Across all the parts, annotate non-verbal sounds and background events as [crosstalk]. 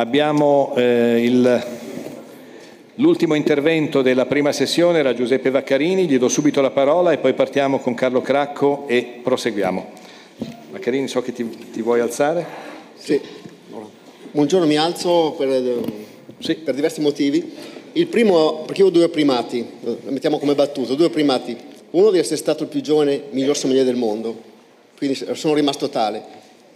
Abbiamo eh, il, l'ultimo intervento della prima sessione, era Giuseppe Vaccarini, gli do subito la parola e poi partiamo con Carlo Cracco e proseguiamo. Vaccarini, so che ti, ti vuoi alzare. Sì. Buongiorno, mi alzo per, sì. per diversi motivi. Il primo, perché io ho due primati, mettiamo come battuto, due primati. Uno di essere stato il più giovane, miglior sommelier del mondo, quindi sono rimasto tale.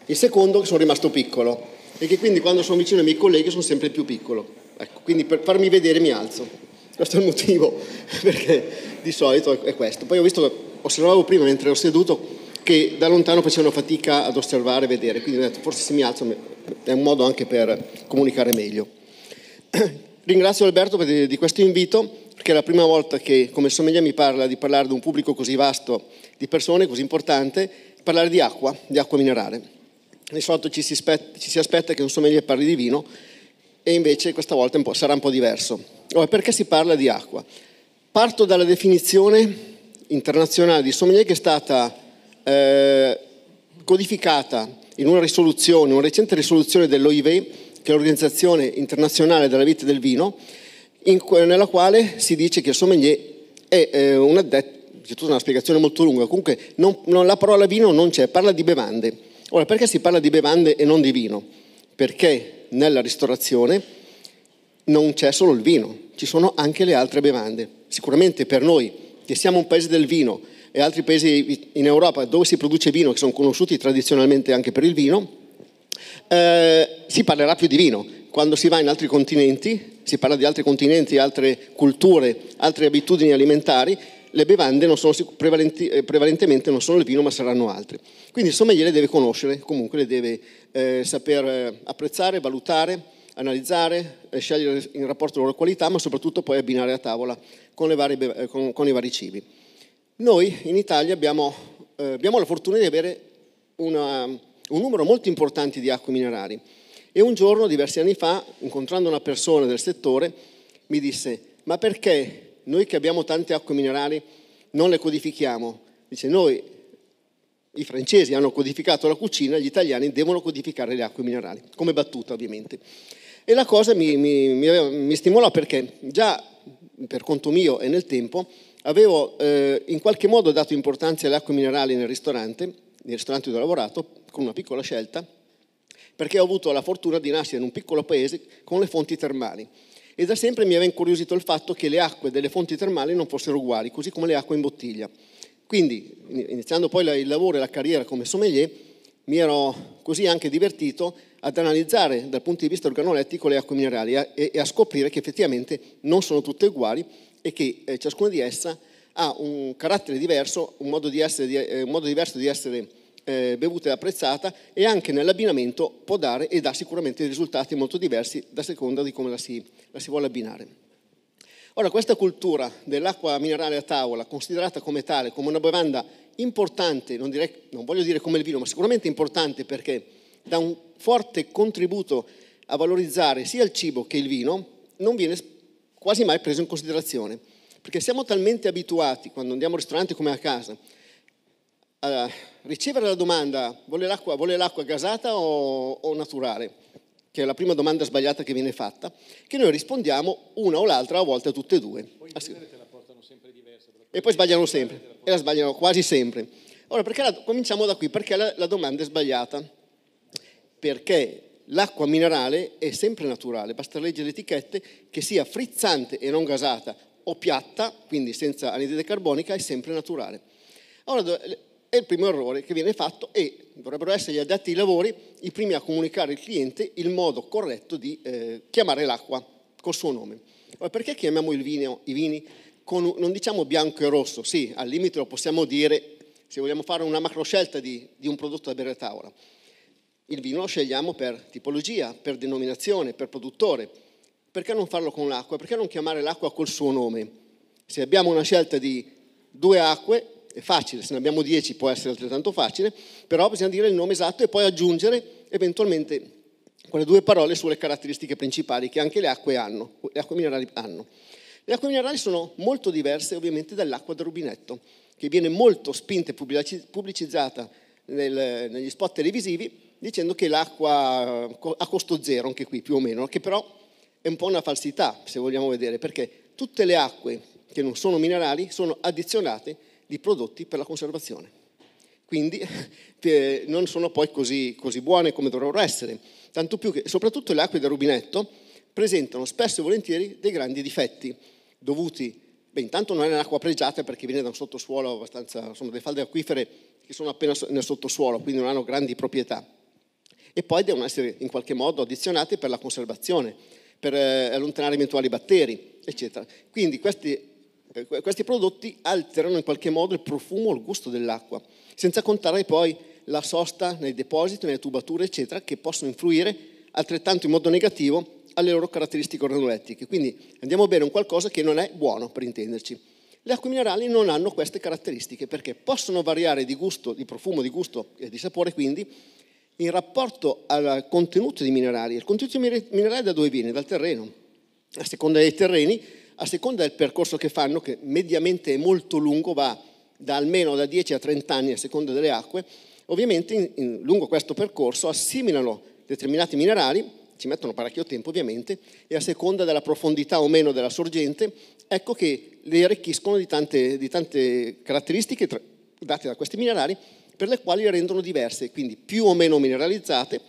Il secondo che sono rimasto piccolo e che quindi quando sono vicino ai miei colleghi sono sempre più piccolo. Ecco, quindi per farmi vedere mi alzo. Questo è il motivo, [laughs] perché di solito è questo. Poi ho visto, osservavo prima mentre ero seduto, che da lontano facevano fatica ad osservare e vedere, quindi ho detto forse se mi alzo è un modo anche per comunicare meglio. [clears throat] Ringrazio Alberto di questo invito, perché è la prima volta che come sommelier mi parla di parlare di un pubblico così vasto di persone, così importante, parlare di acqua, di acqua minerale di solito ci si, aspetta, ci si aspetta che un sommelier parli di vino e invece questa volta un sarà un po' diverso. Allora, perché si parla di acqua? Parto dalla definizione internazionale di sommelier che è stata eh, codificata in una risoluzione, una recente risoluzione dell'OIV, che è l'Organizzazione Internazionale della Vita del Vino, in, nella quale si dice che il sommelier è eh, un addetto, c'è tutta una spiegazione molto lunga, comunque non, non, la parola vino non c'è, parla di bevande Ora, perché si parla di bevande e non di vino? Perché nella ristorazione non c'è solo il vino, ci sono anche le altre bevande. Sicuramente per noi, che siamo un paese del vino e altri paesi in Europa dove si produce vino, che sono conosciuti tradizionalmente anche per il vino, eh, si parlerà più di vino. Quando si va in altri continenti, si parla di altri continenti, altre culture, altre abitudini alimentari le bevande non sono eh, prevalentemente non sono il vino ma saranno altre. Quindi il sommelier le deve conoscere, comunque le deve eh, saper eh, apprezzare, valutare, analizzare, eh, scegliere in rapporto alla loro qualità, ma soprattutto poi abbinare a tavola con, varie, eh, con, con i vari cibi. Noi in Italia abbiamo, eh, abbiamo la fortuna di avere una, un numero molto importante di acque minerali e un giorno, diversi anni fa, incontrando una persona del settore, mi disse ma perché noi che abbiamo tante acque minerali non le codifichiamo. Dice noi, i francesi hanno codificato la cucina, gli italiani devono codificare le acque minerali, come battuta ovviamente. E la cosa mi, mi, mi stimolò perché già per conto mio e nel tempo avevo eh, in qualche modo dato importanza alle acque minerali nel ristorante, nel ristorante dove ho lavorato, con una piccola scelta, perché ho avuto la fortuna di nascere in un piccolo paese con le fonti termali. E da sempre mi aveva incuriosito il fatto che le acque delle fonti termali non fossero uguali, così come le acque in bottiglia. Quindi, iniziando poi il lavoro e la carriera come sommelier, mi ero così anche divertito ad analizzare dal punto di vista organolettico le acque minerali e a scoprire che effettivamente non sono tutte uguali e che eh, ciascuna di esse ha un carattere diverso, un modo, di essere, eh, un modo diverso di essere eh, bevuta e apprezzata e anche nell'abbinamento può dare e dà sicuramente risultati molto diversi da seconda di come la si, la si vuole abbinare. Ora, questa cultura dell'acqua minerale a tavola, considerata come tale, come una bevanda importante, non, direi, non voglio dire come il vino, ma sicuramente importante perché dà un forte contributo a valorizzare sia il cibo che il vino, non viene quasi mai preso in considerazione. Perché siamo talmente abituati, quando andiamo al ristorante come a casa, a ricevere la domanda vuole l'acqua, vuole l'acqua gasata o, o naturale, che è la prima domanda sbagliata che viene fatta, che noi rispondiamo una o l'altra, a volte tutte e due. Poi ah, diversa, e poi sbagliano sempre, la e la sbagliano quasi sempre. Ora, la, cominciamo da qui, perché la, la domanda è sbagliata? Perché l'acqua minerale è sempre naturale, basta leggere le etichette che sia frizzante e non gasata o piatta, quindi senza anidride carbonica, è sempre naturale. Ora, è il primo errore che viene fatto e dovrebbero essere gli addetti ai lavori i primi a comunicare al cliente il modo corretto di eh, chiamare l'acqua col suo nome. Allora, perché chiamiamo vino, i vini con, non diciamo bianco e rosso? Sì, al limite lo possiamo dire se vogliamo fare una macro scelta di, di un prodotto da bere a tavola. Il vino lo scegliamo per tipologia, per denominazione, per produttore. Perché non farlo con l'acqua? Perché non chiamare l'acqua col suo nome? Se abbiamo una scelta di due acque, è facile, se ne abbiamo 10 può essere altrettanto facile, però bisogna dire il nome esatto e poi aggiungere eventualmente quelle due parole sulle caratteristiche principali che anche le acque hanno, le acque minerali hanno. Le acque minerali sono molto diverse ovviamente dall'acqua da rubinetto, che viene molto spinta e pubblicizzata nel, negli spot televisivi dicendo che l'acqua a costo zero, anche qui più o meno, che però è un po' una falsità se vogliamo vedere, perché tutte le acque che non sono minerali sono addizionate di prodotti per la conservazione. Quindi [laughs] non sono poi così, così buone come dovrebbero essere, tanto più che soprattutto le acque da rubinetto presentano spesso e volentieri dei grandi difetti dovuti, beh intanto non è un'acqua pregiata perché viene da un sottosuolo abbastanza, insomma delle falde acquifere che sono appena nel sottosuolo, quindi non hanno grandi proprietà. E poi devono essere in qualche modo addizionate per la conservazione, per eh, allontanare eventuali batteri, eccetera. Quindi queste eh, questi prodotti alterano in qualche modo il profumo o il gusto dell'acqua, senza contare poi la sosta nei depositi, nelle tubature, eccetera, che possono influire altrettanto in modo negativo alle loro caratteristiche organolettiche. Quindi andiamo a bere un qualcosa che non è buono, per intenderci. Le acque minerali non hanno queste caratteristiche perché possono variare di gusto, di profumo, di gusto e di sapore, quindi in rapporto al contenuto di minerali. Il contenuto di minerali da dove viene? Dal terreno. A seconda dei terreni a seconda del percorso che fanno, che mediamente è molto lungo, va da almeno da 10 a 30 anni a seconda delle acque, ovviamente in, in, lungo questo percorso assimilano determinati minerali, ci mettono parecchio tempo ovviamente, e a seconda della profondità o meno della sorgente, ecco che le arricchiscono di tante, di tante caratteristiche tra, date da questi minerali, per le quali le rendono diverse, quindi più o meno mineralizzate,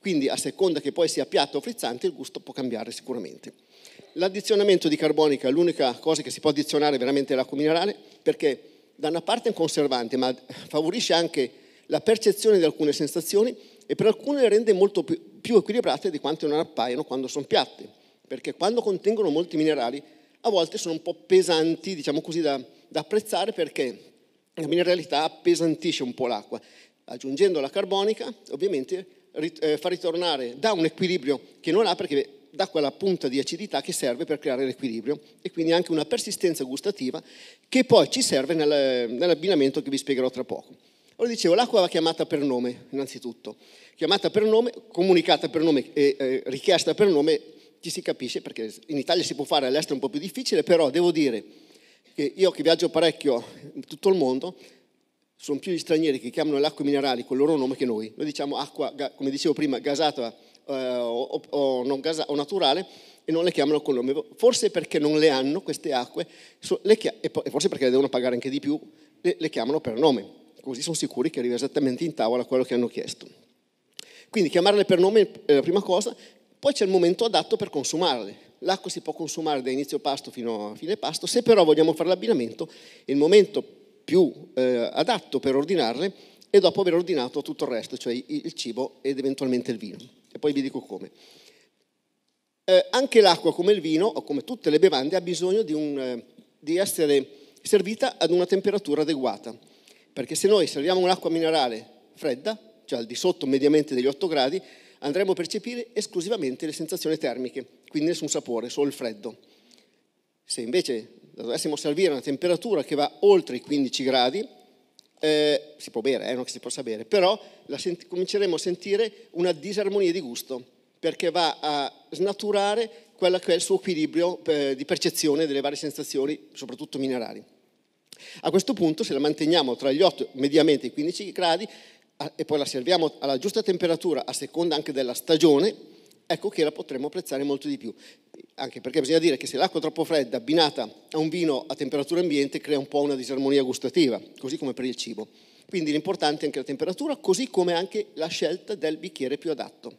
quindi a seconda che poi sia piatto o frizzante il gusto può cambiare sicuramente l'addizionamento di carbonica è l'unica cosa che si può addizionare veramente all'acqua minerale perché da una parte è un conservante ma favorisce anche la percezione di alcune sensazioni e per alcune le rende molto più equilibrate di quanto non appaiono quando sono piatte perché quando contengono molti minerali a volte sono un po' pesanti diciamo così da, da apprezzare perché la mineralità appesantisce un po' l'acqua aggiungendo la carbonica ovviamente eh, fa ritornare da un equilibrio che non ha perché dà quella punta di acidità che serve per creare l'equilibrio e quindi anche una persistenza gustativa che poi ci serve nel, nell'abbinamento che vi spiegherò tra poco. Allora dicevo, l'acqua va chiamata per nome, innanzitutto. Chiamata per nome, comunicata per nome e eh, eh, richiesta per nome, ci si capisce perché in Italia si può fare, all'estero è un po' più difficile, però devo dire che io che viaggio parecchio in tutto il mondo, sono più gli stranieri che chiamano l'acqua minerale col loro nome che noi. Noi diciamo acqua, come dicevo prima, gasata eh, o, o, non gasa, o naturale e non le chiamano col nome. Forse perché non le hanno queste acque chia- e forse perché le devono pagare anche di più, le, le chiamano per nome. Così sono sicuri che arriva esattamente in tavola quello che hanno chiesto. Quindi chiamarle per nome è eh, la prima cosa, poi c'è il momento adatto per consumarle. L'acqua si può consumare da inizio pasto fino a fine pasto, se però vogliamo fare l'abbinamento, il momento più eh, adatto per ordinarle è dopo aver ordinato tutto il resto, cioè il cibo ed eventualmente il vino e poi vi dico come. Eh, anche l'acqua, come il vino, o come tutte le bevande, ha bisogno di, un, eh, di essere servita ad una temperatura adeguata, perché se noi serviamo un'acqua minerale fredda, cioè al di sotto mediamente degli 8 gradi, andremo a percepire esclusivamente le sensazioni termiche, quindi nessun sapore, solo il freddo. Se invece la dovessimo servire a una temperatura che va oltre i 15 gradi, eh, si può bere, eh, non che si possa bere, però sent- cominceremo a sentire una disarmonia di gusto, perché va a snaturare quello che è il suo equilibrio eh, di percezione delle varie sensazioni, soprattutto minerali. A questo punto, se la manteniamo tra gli 8 mediamente e i 15 gradi, ah, e poi la serviamo alla giusta temperatura a seconda anche della stagione, ecco che la potremmo apprezzare molto di più. Anche perché bisogna dire che se l'acqua è troppo fredda abbinata a un vino a temperatura ambiente crea un po' una disarmonia gustativa, così come per il cibo. Quindi l'importante è anche la temperatura, così come anche la scelta del bicchiere più adatto.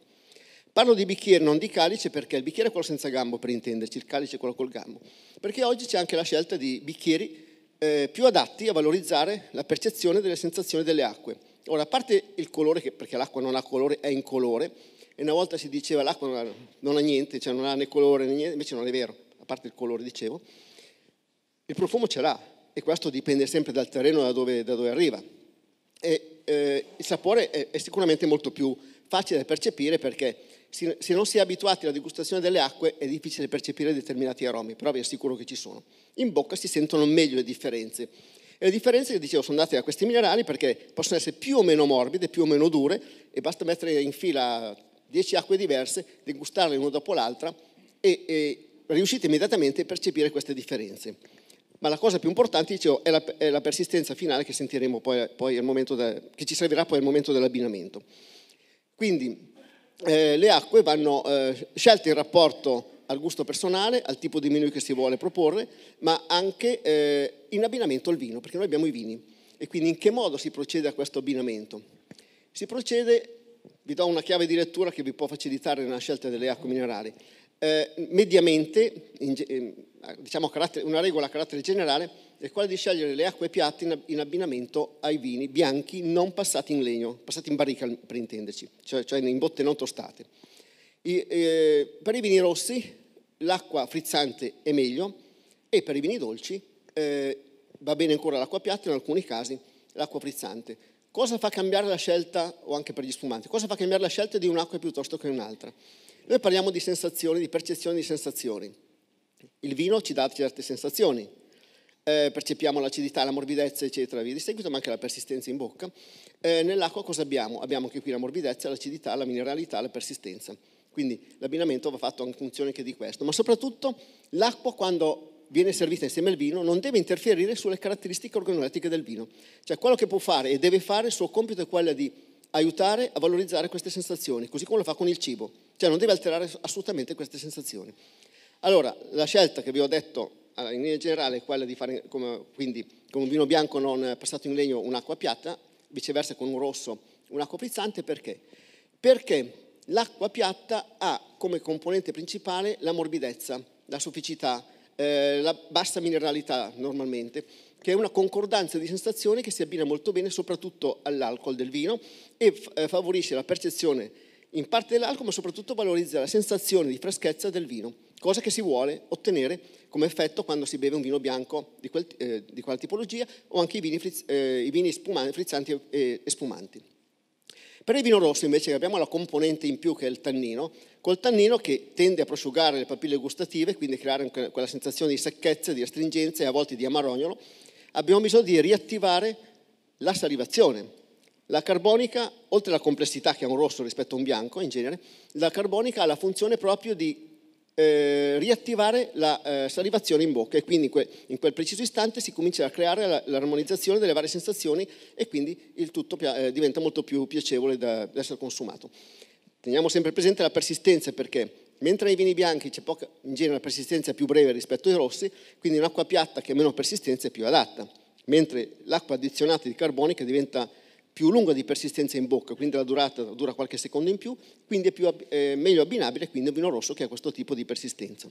Parlo di bicchiere, non di calice, perché il bicchiere è quello senza gambo, per intenderci, il calice è quello col gambo. Perché oggi c'è anche la scelta di bicchieri eh, più adatti a valorizzare la percezione delle sensazioni delle acque. Ora, a parte il colore, perché l'acqua non ha colore, è incolore, e una volta si diceva l'acqua non ha, non ha niente, cioè non ha né colore né niente, invece non è vero, a parte il colore, dicevo. Il profumo ce l'ha e questo dipende sempre dal terreno da dove, da dove arriva. E, eh, il sapore è, è, sicuramente molto più facile da percepire perché se, se non si è abituati alla degustazione delle acque è difficile percepire determinati aromi, però vi assicuro che ci sono. In bocca si sentono meglio le differenze. E le differenze, che dicevo, sono date da questi minerali perché possono essere più o meno morbide, più o meno dure e basta mettere in fila 10 acque diverse, degustarle una dopo l'altra e, e riuscite immediatamente a percepire queste differenze. Ma la cosa più importante, dicevo, è la, è la persistenza finale che sentiremo poi, poi da, che ci servirà poi al momento dell'abbinamento. Quindi eh, le acque vanno eh, scelte in rapporto al gusto personale, al tipo di menù che si vuole proporre, ma anche eh, in abbinamento al vino, perché noi abbiamo i vini. E quindi in che modo si procede a questo abbinamento? Si procede vi do una chiave di lettura che vi può facilitare nella scelta delle acque minerali. Eh, mediamente, in, diciamo una regola a carattere generale, è quella di scegliere le acque piatte in, abbinamento ai vini bianchi non passati in legno, passati in barrica per intenderci, cioè, cioè in botte non tostate. I, eh, per i vini rossi l'acqua frizzante è meglio e per i vini dolci eh, va bene ancora l'acqua piatta in alcuni casi l'acqua frizzante Cosa fa cambiare la scelta, o anche per gli spumanti, cosa fa cambiare la scelta di un'acqua piuttosto che un'altra? Noi parliamo di sensazioni, di percezione di sensazioni. Il vino ci dà certe sensazioni, eh, percepiamo l'acidità, la morbidezza, eccetera, via di seguito, ma anche la persistenza in bocca. Eh, nell'acqua cosa abbiamo? Abbiamo anche qui la morbidezza, l'acidità, la mineralità, la persistenza. Quindi l'abbinamento va fatto in funzione anche di questo, ma soprattutto l'acqua quando viene servita insieme al vino non deve interferire sulle caratteristiche organolettiche del vino. Cioè quello che può fare e deve fare, il suo compito è quello di aiutare a valorizzare queste sensazioni, così come lo fa con il cibo. Cioè non deve alterare assolutamente queste sensazioni. Allora, la scelta che vi ho detto in linea generale è quella di fare come, quindi con un vino bianco non passato in legno un'acqua piatta, viceversa con un rosso un'acqua frizzante, perché? Perché l'acqua piatta ha come componente principale la morbidezza, la sofficità, eh, la bassa mineralità normalmente, che è una concordanza di sensazioni che si abbina molto bene soprattutto all'alcol del vino e f- eh, favorisce la percezione in parte dell'alcol, ma soprattutto valorizza la sensazione di freschezza del vino, cosa che si vuole ottenere come effetto quando si beve un vino bianco di, quel, eh, di quella tipologia o anche i vini, frizz- eh, i vini spuman- frizzanti e, e spumanti. Per il vino rosso invece che abbiamo la componente in più che è il tannino, col tannino che tende a prosciugare le papille gustative, quindi a creare quella sensazione di secchezza, di astringenza e a volte di amarognolo, abbiamo bisogno di riattivare la salivazione. La carbonica, oltre alla complessità che ha un rosso rispetto a un bianco in genere, la carbonica ha la funzione proprio di eh, riattivare la eh, salivazione in bocca e quindi in, que, in, quel preciso istante si comincia a creare la, l'armonizzazione delle varie sensazioni e quindi il tutto eh, diventa molto più piacevole da, da essere consumato. Teniamo sempre presente la persistenza perché mentre nei vini bianchi c'è poca, in genere una persistenza più breve rispetto ai rossi, quindi un'acqua piatta che ha meno persistenza è più adatta, mentre l'acqua addizionata di carbonica diventa più lunga di persistenza in bocca, quindi la durata dura qualche secondo in più, quindi è più, eh, meglio abbinabile quindi un vino rosso che ha questo tipo di persistenza.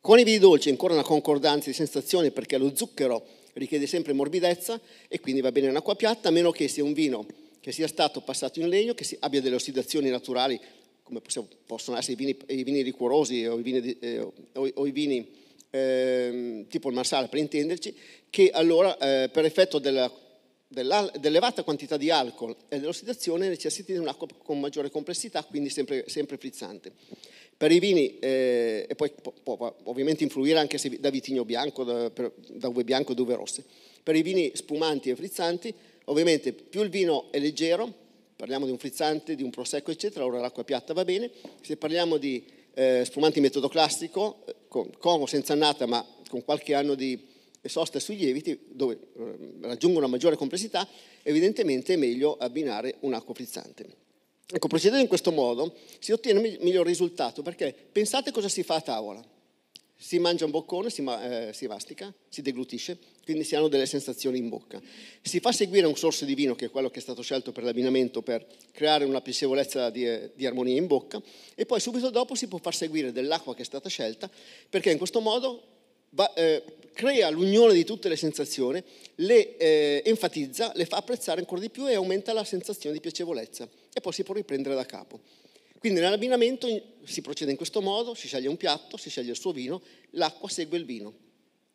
Con i vini dolci ancora una concordanza di sensazione perché lo zucchero richiede sempre morbidezza e quindi va bene un'acqua piatta, a meno che sia un vino che sia stato passato in legno, che abbia delle ossidazioni naturali, come possiamo, possono essere i vini, i vini, liquorosi o i vini, eh, o, o i vini eh, tipo il marsala per intenderci, che allora eh, per effetto della, della, dell'elevata quantità di alcol e dell'ossidazione necessiti di un'acqua con maggiore complessità, quindi sempre, sempre frizzante. Per i vini, eh, e poi può, ovviamente influire anche se da vitigno bianco, da, per, da uve bianco e da uve rosse. Per i vini spumanti e frizzanti, Ovviamente più il vino è leggero, parliamo di un frizzante, di un prosecco, eccetera, ora l'acqua piatta va bene. Se parliamo di eh, spumanti metodo classico, eh, con, con o senza annata, ma con qualche anno di sosta sui lieviti, dove eh, raggiungono una maggiore complessità, evidentemente è meglio abbinare un'acqua frizzante. Ecco, procedendo in questo modo si ottiene il miglior risultato, perché pensate cosa si fa a tavola. Si mangia un boccone, si, eh, si mastica, si deglutisce, quindi si hanno delle sensazioni in bocca. Si fa seguire un sorso di vino, che è quello che è stato scelto per l'abbinamento, per creare una piacevolezza di, eh, di armonia in bocca, e poi subito dopo si può far seguire dell'acqua che è stata scelta, perché in questo modo va, eh, crea l'unione di tutte le sensazioni, le eh, enfatizza, le fa apprezzare ancora di più e aumenta la sensazione di piacevolezza, e poi si può riprendere da capo. Quindi nell'abbinamento si procede in questo modo, si sceglie un piatto, si sceglie il suo vino, l'acqua segue il vino.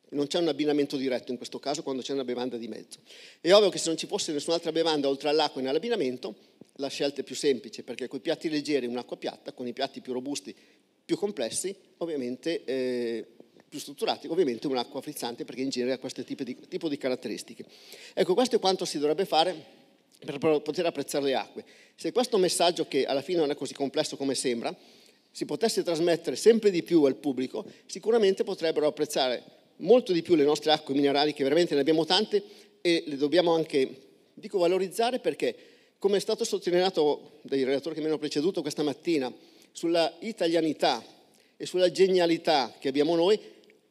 Non c'è un abbinamento diretto in questo caso quando c'è una bevanda di mezzo. È ovvio che se non ci fosse nessun'altra bevanda oltre all'acqua e nell'abbinamento, la scelta è più semplice, perché con i piatti leggeri un'acqua piatta, con i piatti più robusti, più complessi, ovviamente eh, più strutturati, ovviamente un'acqua frizzante, perché in genere ha questo tipo di, tipo di caratteristiche. Ecco, questo è quanto si dovrebbe fare per poter apprezzare le acque. Se questo messaggio, che alla fine non è così complesso come sembra, si potesse trasmettere sempre di più al pubblico, sicuramente potrebbero apprezzare molto di più le nostre acque minerali, che veramente ne abbiamo tante e le dobbiamo anche, dico, valorizzare perché, come è stato sottolineato dai relatori che mi hanno preceduto questa mattina, sulla italianità e sulla genialità che abbiamo noi,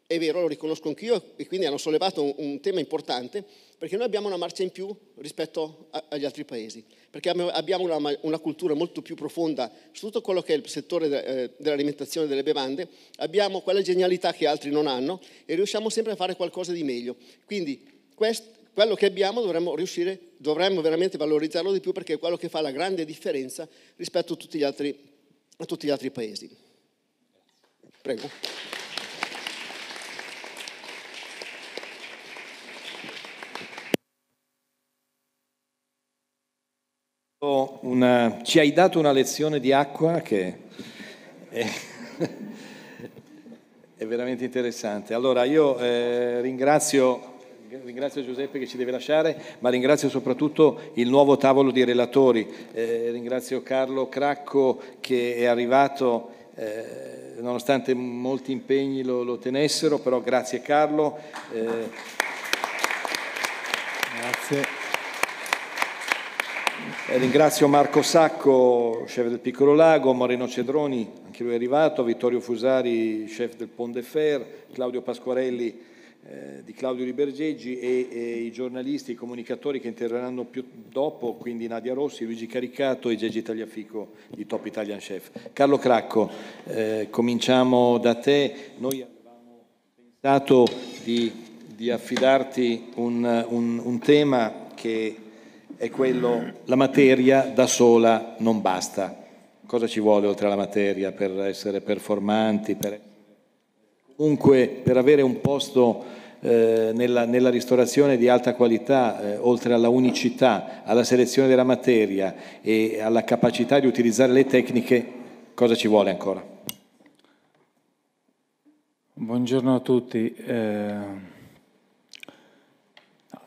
è vero, lo riconosco anch'io e quindi hanno sollevato un, un tema importante perché noi abbiamo una marcia in più rispetto a, agli altri paesi, perché abbiamo una, una, cultura molto più profonda su tutto quello che è il settore de, eh, dell'alimentazione e delle bevande, abbiamo quella genialità che altri non hanno e riusciamo sempre a fare qualcosa di meglio. Quindi quest, quello che abbiamo dovremmo riuscire, dovremmo veramente valorizzarlo di più perché è quello che fa la grande differenza rispetto a tutti gli altri, tutti gli altri paesi. Prego. Una, ci hai dato una lezione di acqua che è, [laughs] è veramente interessante. Allora io eh, ringrazio, ringrazio, Giuseppe che ci deve lasciare, ma ringrazio soprattutto il nuovo tavolo di relatori. Eh, ringrazio Carlo Cracco che è arrivato. Eh, nonostante molti impegni lo, lo, tenessero, però grazie Carlo. Eh, grazie. Eh, ringrazio Marco Sacco, chef del Piccolo Lago, Moreno Cedroni, anche lui è arrivato, Vittorio Fusari, chef del Pont de Fer, Claudio Pasquarelli eh, di Claudio Libergeggi e, e, i giornalisti, i comunicatori che interverranno più dopo, quindi Nadia Rossi, Luigi Caricato e Gigi Tagliafico di Top Italian Chef. Carlo Cracco, eh, cominciamo da te. Noi avevamo pensato di, di affidarti un, un, un tema che è quello la materia da sola non basta. Cosa ci vuole oltre alla materia per essere performanti? Per... Comunque per avere un posto eh, nella, nella, ristorazione di alta qualità, eh, oltre alla unicità, alla selezione della materia e alla capacità di utilizzare le tecniche, cosa ci vuole ancora? Buongiorno a tutti. Eh...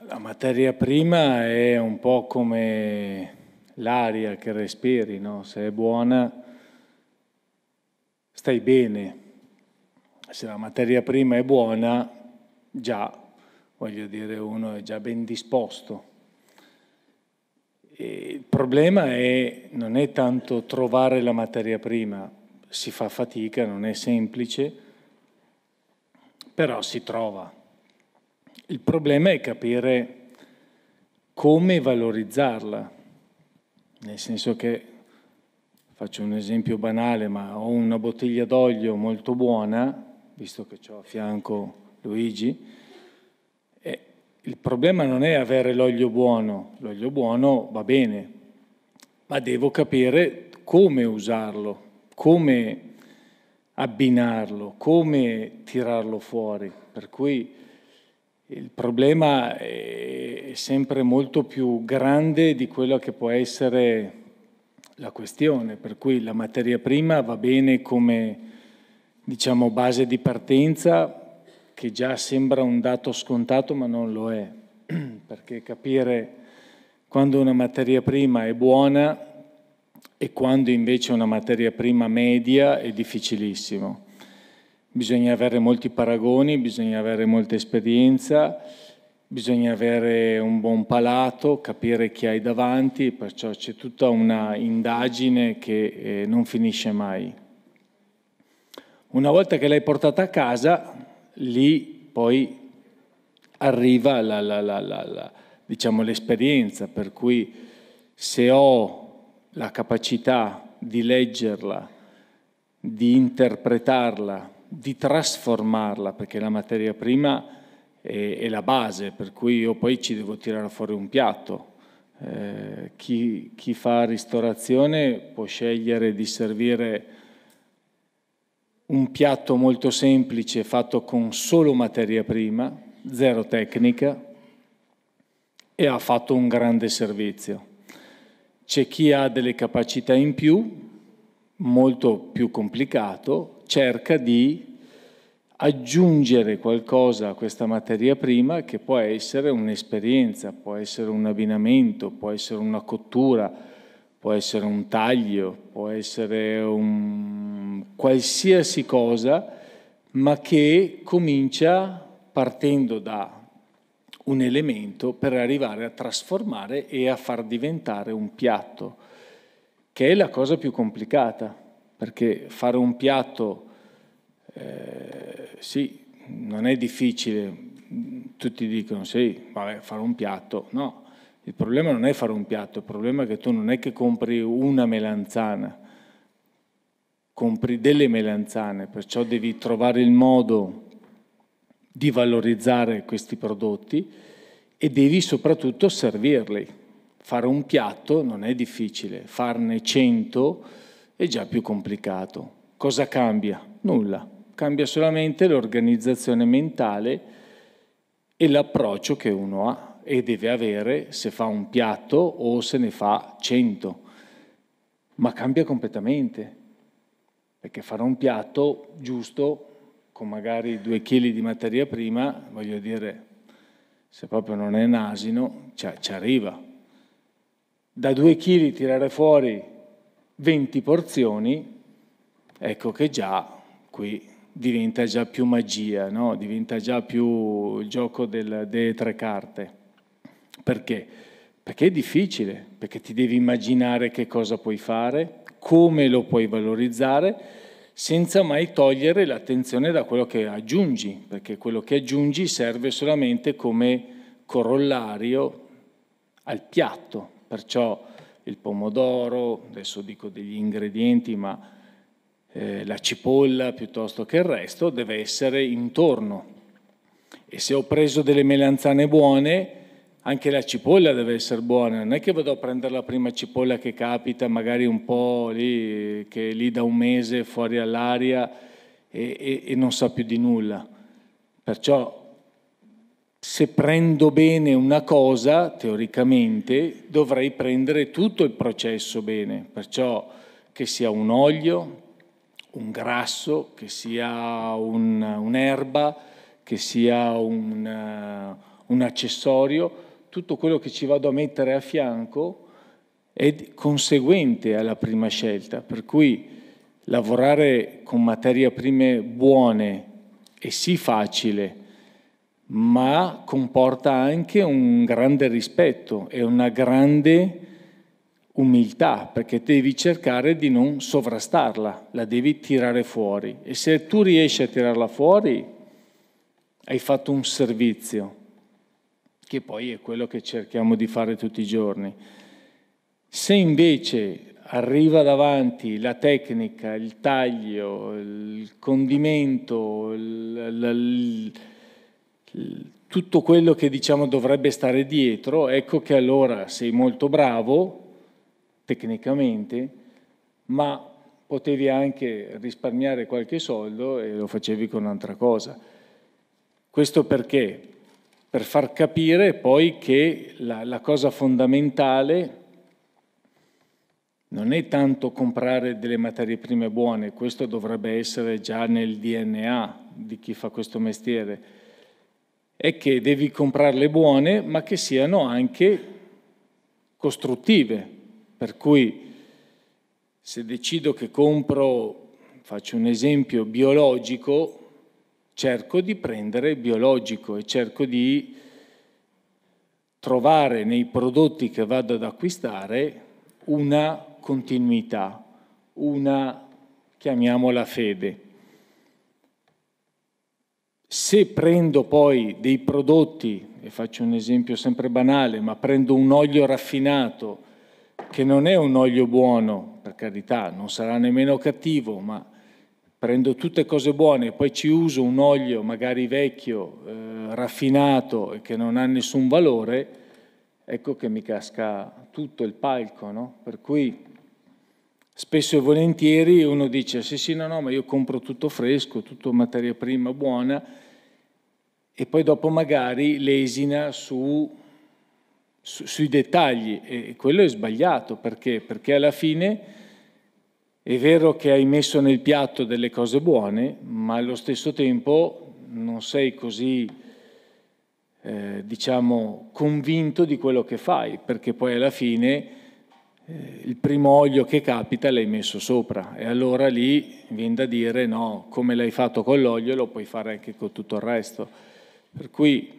La materia prima è un po' come l'aria che respiri, no? se è buona stai bene, se la materia prima è buona già, voglio dire, uno è già ben disposto. E il problema è, non è tanto trovare la materia prima, si fa fatica, non è semplice, però si trova. Il problema è capire come valorizzarla, nel senso che, faccio un esempio banale, ma ho una bottiglia d'olio molto buona, visto che ho a fianco Luigi, e il problema non è avere l'olio buono, l'olio buono va bene, ma devo capire come usarlo, come abbinarlo, come tirarlo fuori. Per cui il problema è sempre molto più grande di quella che può essere la questione, per cui la materia prima va bene come diciamo, base di partenza, che già sembra un dato scontato ma non lo è, [clears throat] perché capire quando una materia prima è buona e quando invece una materia prima media è difficilissimo bisogna avere molti paragoni, bisogna avere molta esperienza, bisogna avere un buon palato, capire chi hai davanti, perciò c'è tutta una indagine che eh, non finisce mai. Una volta che l'hai portata a casa, lì poi arriva la, la, la, diciamo, l'esperienza, per cui se ho la capacità di leggerla, di interpretarla, di trasformarla, perché la materia prima è, è, la base, per cui io poi ci devo tirare fuori un piatto. Eh, chi, chi fa ristorazione può scegliere di servire un piatto molto semplice fatto con solo materia prima, zero tecnica, e ha fatto un grande servizio. C'è chi ha delle capacità in più, molto più complicato, cerca di aggiungere qualcosa a questa materia prima che può essere un'esperienza, può essere un abbinamento, può essere una cottura, può essere un taglio, può essere un qualsiasi cosa, ma che comincia partendo da un elemento per arrivare a trasformare e a far diventare un piatto, che è la cosa più complicata perché fare un piatto, eh, sì, non è difficile, tutti dicono sì, vabbè, fare un piatto, no, il problema non è fare un piatto, il problema è che tu non è che compri una melanzana, compri delle melanzane, perciò devi trovare il modo di valorizzare questi prodotti e devi soprattutto servirli. Fare un piatto non è difficile, farne 100 è già più complicato. Cosa cambia? Nulla. Cambia solamente l'organizzazione mentale e l'approccio che uno ha e deve avere se fa un piatto o se ne fa cento. Ma cambia completamente, perché fare un piatto giusto, con magari due chili di materia prima, voglio dire, se proprio non è un asino, ci, cioè, ci arriva. Da due chili tirare fuori 20 porzioni, ecco che già qui diventa già più magia, no? diventa già più il gioco del, delle tre carte. Perché? Perché è difficile, perché ti devi immaginare che cosa puoi fare, come lo puoi valorizzare, senza mai togliere l'attenzione da quello che aggiungi, perché quello che aggiungi serve solamente come corollario al piatto. Perciò il pomodoro, adesso dico degli ingredienti, ma eh, la cipolla piuttosto che il resto, deve essere intorno. E se ho preso delle melanzane buone, anche la cipolla deve essere buona, non è che vado a prendere la prima cipolla che capita, magari un po' lì, che è lì da un mese fuori all'aria e, e, e non sa più di nulla. Perciò se prendo bene una cosa, teoricamente, dovrei prendere tutto il processo bene, perciò che sia un olio, un grasso, che sia un, un'erba, che sia un, uh, un accessorio, tutto quello che ci vado a mettere a fianco è conseguente alla prima scelta, per cui lavorare con materie prime buone è sì facile, ma comporta anche un grande rispetto e una grande umiltà, perché devi cercare di non sovrastarla, la devi tirare fuori. E se tu riesci a tirarla fuori, hai fatto un servizio, che poi è quello che cerchiamo di fare tutti i giorni. Se invece arriva davanti la tecnica, il taglio, il condimento, il, il, il tutto quello che diciamo dovrebbe stare dietro, ecco che allora sei molto bravo tecnicamente, ma potevi anche risparmiare qualche soldo e lo facevi con un'altra cosa. Questo perché? Per far capire poi che la, la cosa fondamentale non è tanto comprare delle materie prime buone, questo dovrebbe essere già nel DNA di chi fa questo mestiere, è che devi comprarle buone, ma che siano anche costruttive. Per cui se decido che compro, faccio un esempio, biologico, cerco di prendere biologico e cerco di trovare nei prodotti che vado ad acquistare una continuità, una, chiamiamola fede. Se prendo poi dei prodotti, e faccio un esempio sempre banale, ma prendo un olio raffinato, che non è un olio buono, per carità, non sarà nemmeno cattivo, ma prendo tutte cose buone e poi ci uso un olio magari vecchio, eh, raffinato e che non ha nessun valore, ecco che mi casca tutto il palco, no? Per cui Spesso e volentieri uno dice sì sì no no ma io compro tutto fresco, tutto materia prima buona e poi dopo magari lesina su, su, sui dettagli e quello è sbagliato perché? Perché alla fine è vero che hai messo nel piatto delle cose buone ma allo stesso tempo non sei così eh, diciamo convinto di quello che fai perché poi alla fine il primo olio che capita l'hai messo sopra e allora lì viene da dire no, come l'hai fatto con l'olio lo puoi fare anche con tutto il resto. Per cui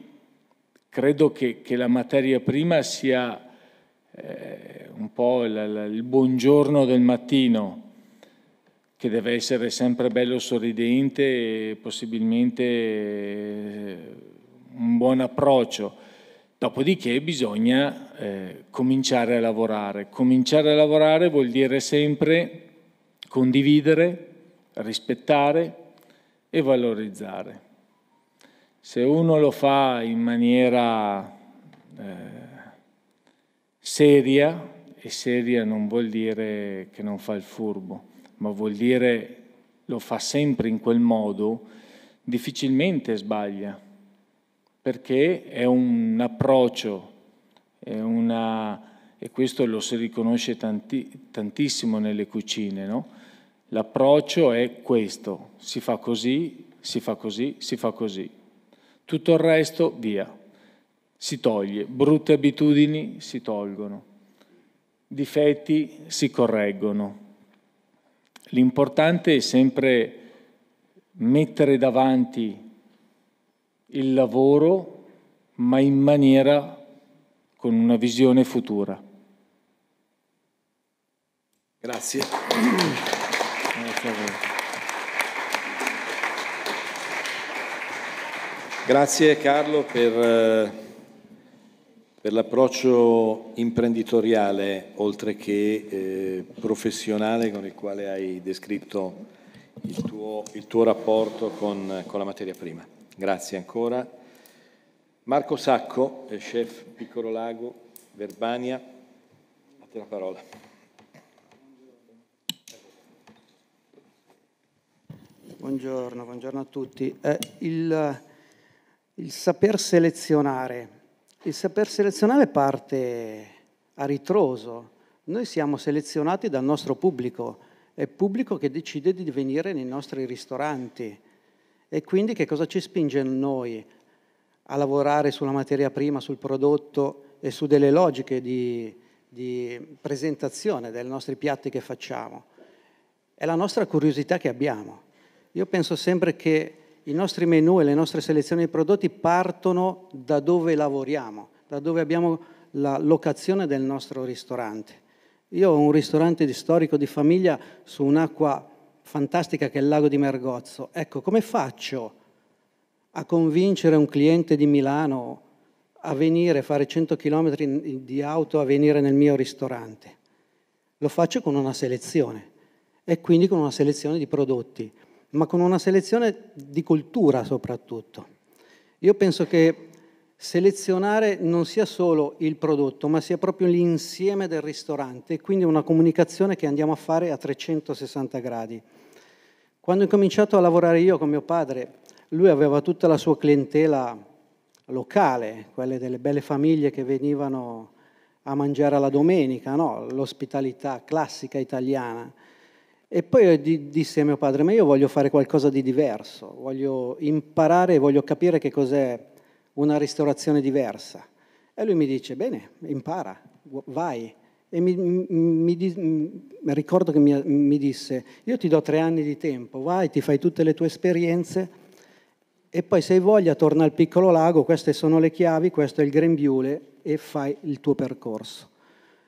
credo che, che la materia prima sia eh, un po' il, il buongiorno del mattino, che deve essere sempre bello sorridente e possibilmente eh, un buon approccio Dopodiché bisogna eh, cominciare a lavorare. Cominciare a lavorare vuol dire sempre condividere, rispettare e valorizzare. Se uno lo fa in maniera eh, seria, e seria non vuol dire che non fa il furbo, ma vuol dire lo fa sempre in quel modo, difficilmente sbaglia perché è un approccio, è una, e questo lo si riconosce tanti, tantissimo nelle cucine, no? l'approccio è questo, si fa così, si fa così, si fa così. Tutto il resto via, si toglie, brutte abitudini si tolgono, difetti si correggono. L'importante è sempre mettere davanti il lavoro, ma in maniera con una visione futura. Grazie. Grazie a voi. Grazie Carlo per, eh, per l'approccio imprenditoriale, oltre che eh, professionale, con il quale hai descritto il tuo, il tuo rapporto con, con la materia prima. Grazie ancora. Marco Sacco, eh, chef Piccolo Lago, Verbania, a te la parola. Buongiorno, buongiorno a tutti. Eh, il, il saper selezionare. Il saper selezionare parte a ritroso. Noi siamo selezionati dal nostro pubblico, è il pubblico che decide di venire nei nostri ristoranti e quindi che cosa ci spinge noi a lavorare sulla materia prima, sul prodotto e su delle logiche di, di presentazione dei nostri piatti che facciamo? È la nostra curiosità che abbiamo. Io penso sempre che i nostri menu e le nostre selezioni di prodotti partono da dove lavoriamo, da dove abbiamo la locazione del nostro ristorante. Io ho un ristorante di storico di famiglia su un'acqua fantastica che è il lago di Mergozzo. Ecco, come faccio a convincere un cliente di Milano a venire, fare 100 km di auto, a venire nel mio ristorante? Lo faccio con una selezione e quindi con una selezione di prodotti, ma con una selezione di cultura soprattutto. Io penso che selezionare non sia solo il prodotto, ma sia proprio l'insieme del ristorante, quindi una comunicazione che andiamo a fare a 360 gradi. Quando ho cominciato a lavorare io con mio padre, lui aveva tutta la sua clientela locale, quelle delle belle famiglie che venivano a mangiare alla domenica, no? l'ospitalità classica italiana. E poi disse a mio padre, ma io voglio fare qualcosa di diverso, voglio imparare, voglio capire che cos'è una ristorazione diversa. E lui mi dice, bene, impara, vai. E mi, mi, mi ricordo che mi, mi disse, io ti do tre anni di tempo, vai, ti fai tutte le tue esperienze e poi se hai voglia torna al piccolo lago, queste sono le chiavi, questo è il grembiule e fai il tuo percorso.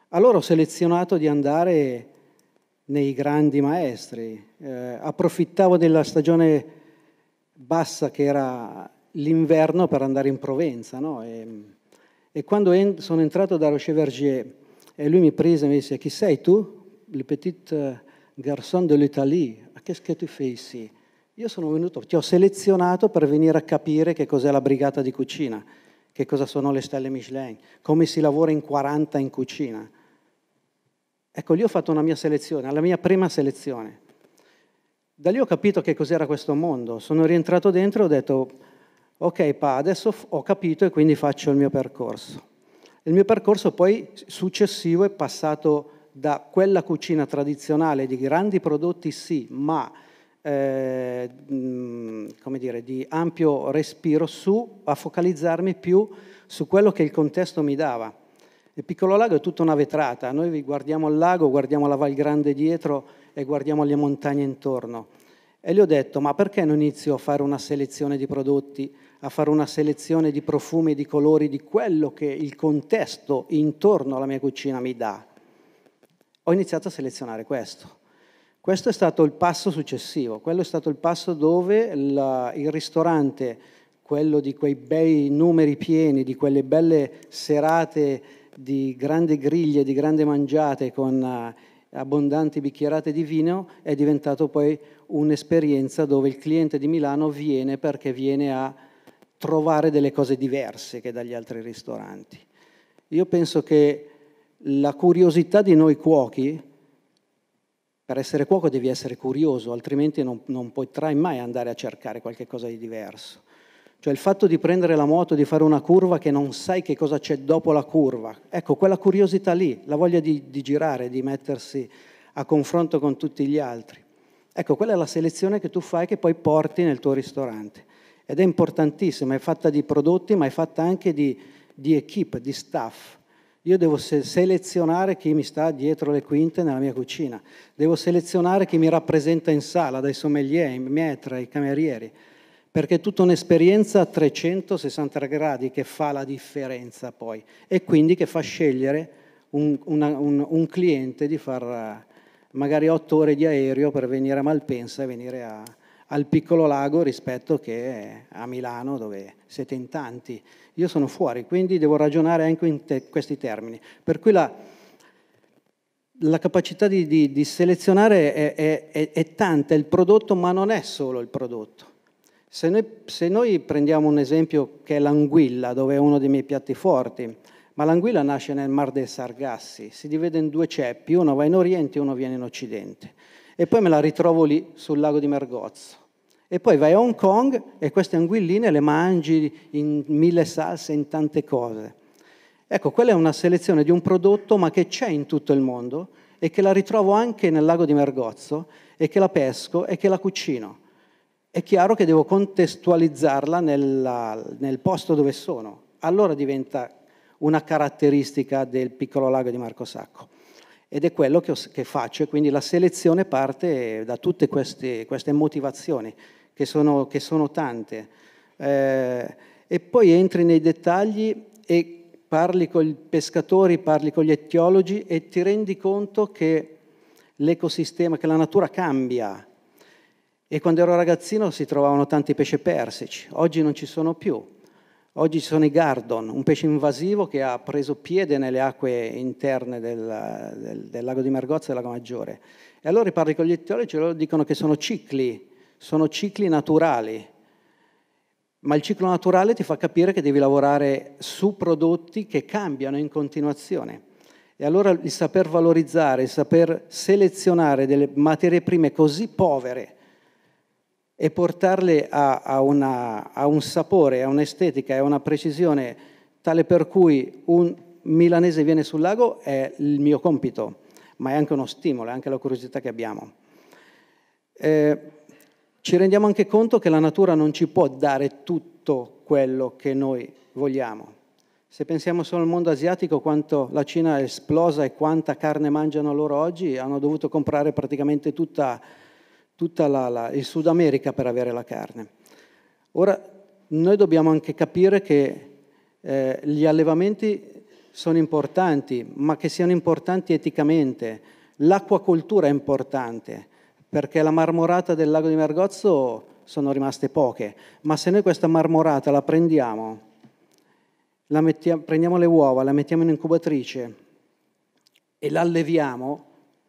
Allora ho selezionato di andare nei grandi maestri, eh, approfittavo della stagione bassa che era l'inverno per andare in Provenza. No? E, e, quando en sono entrato da Rocher Vergier e lui mi prese e mi disse, chi sei tu? Le petit eh, garçon de l'Italie. A che che tu fai sì? Io sono venuto, ti ho selezionato per venire a capire che cos'è la brigata di cucina, che cosa sono le stelle Michelin, come si lavora in 40 in cucina. Ecco, lì ho fatto una mia selezione, la mia prima selezione. Da lì ho capito che cos'era questo mondo. Sono rientrato dentro e ho detto, ok pa, adesso ho capito e quindi faccio il mio percorso. Il mio percorso poi successivo è passato da quella cucina tradizionale di grandi prodotti sì, ma eh, come dire, di ampio respiro su, a focalizzarmi più su quello che il contesto mi dava. Il piccolo lago è tutta una vetrata, noi guardiamo il lago, guardiamo la Val Grande dietro e guardiamo le montagne intorno. E gli ho detto, ma perché non inizio a fare una selezione di prodotti? a fare una selezione di profumi e di colori di quello che il contesto intorno alla mia cucina mi dà. Ho iniziato a selezionare questo. Questo è stato il passo successivo, quello è stato il passo dove la, il ristorante, quello di quei bei numeri pieni, di quelle belle serate di grandi griglie, di grande mangiate con eh, abbondanti bicchierate di vino, è diventato poi un'esperienza dove il cliente di Milano viene perché viene a trovare delle cose diverse che dagli altri ristoranti. Io penso che la curiosità di noi cuochi, per essere cuoco devi essere curioso, altrimenti non, non potrai mai andare a cercare qualcosa di diverso. Cioè il fatto di prendere la moto, di fare una curva che non sai che cosa c'è dopo la curva, ecco, quella curiosità lì, la voglia di, di girare, di mettersi a confronto con tutti gli altri. Ecco, quella è la selezione che tu fai che poi porti nel tuo ristorante ed è importantissima, è fatta di prodotti ma è fatta anche di, di equip, di staff. Io devo se- selezionare chi mi sta dietro le quinte nella mia cucina, devo selezionare chi mi rappresenta in sala, dai sommelier, i maître, ai camerieri, perché è tutta un'esperienza a 360 gradi che fa la differenza poi e quindi che fa scegliere un, una, un, un cliente di far eh, magari otto ore di aereo per venire a Malpensa e venire a, al piccolo lago rispetto che a Milano dove siete in tanti. Io sono fuori, quindi devo ragionare anche in te- questi termini. Per cui la, la capacità di, di, di selezionare è, è, è, è, tanta, è il prodotto, ma non è solo il prodotto. Se noi, se noi prendiamo un esempio che è l'anguilla, dove è uno dei miei piatti forti, ma l'anguilla nasce nel Mar dei Sargassi, si divide in due ceppi, uno va in Oriente e uno viene in Occidente e poi me la ritrovo lì sul lago di Mergozzo. E poi vai a Hong Kong e queste anguilline le mangi in mille salse, in tante cose. Ecco, quella è una selezione di un prodotto ma che c'è in tutto il mondo e che la ritrovo anche nel lago di Mergozzo e che la pesco e che la cucino. È chiaro che devo contestualizzarla nella, nel posto dove sono. Allora diventa una caratteristica del piccolo lago di Marco Sacco ed è quello che, che faccio e quindi la selezione parte da tutte queste, queste motivazioni che sono, che sono tante eh, e poi entri nei dettagli e parli con i pescatori, parli con gli etiologi e ti rendi conto che l'ecosistema, che la natura cambia. E quando ero ragazzino si trovavano tanti pesci persici, oggi non ci sono più. Oggi ci sono i gardon, un pesce invasivo che ha preso piede nelle acque interne del, del, del lago di Margozza e del lago Maggiore. E allora i parricogliettiologi loro dicono che sono cicli, sono cicli naturali. Ma il ciclo naturale ti fa capire che devi lavorare su prodotti che cambiano in continuazione. E allora il saper valorizzare, il saper selezionare delle materie prime così povere, e portarle a, a, una, a un sapore, a un'estetica e a una precisione tale per cui un milanese viene sul lago è il mio compito, ma è anche uno stimolo, è anche la curiosità che abbiamo. Eh, ci rendiamo anche conto che la natura non ci può dare tutto quello che noi vogliamo. Se pensiamo solo al mondo asiatico, quanto la Cina è esplosa e quanta carne mangiano loro oggi, hanno dovuto comprare praticamente tutta tutta la, la, il Sud America per avere la carne. Ora, noi dobbiamo anche capire che eh, gli allevamenti sono importanti, ma che siano importanti eticamente. L'acquacoltura è importante, perché la marmorata del lago di Mergozzo sono rimaste poche, ma se noi questa marmorata la prendiamo, la mettiamo, prendiamo le uova, la mettiamo in incubatrice e la alleviamo,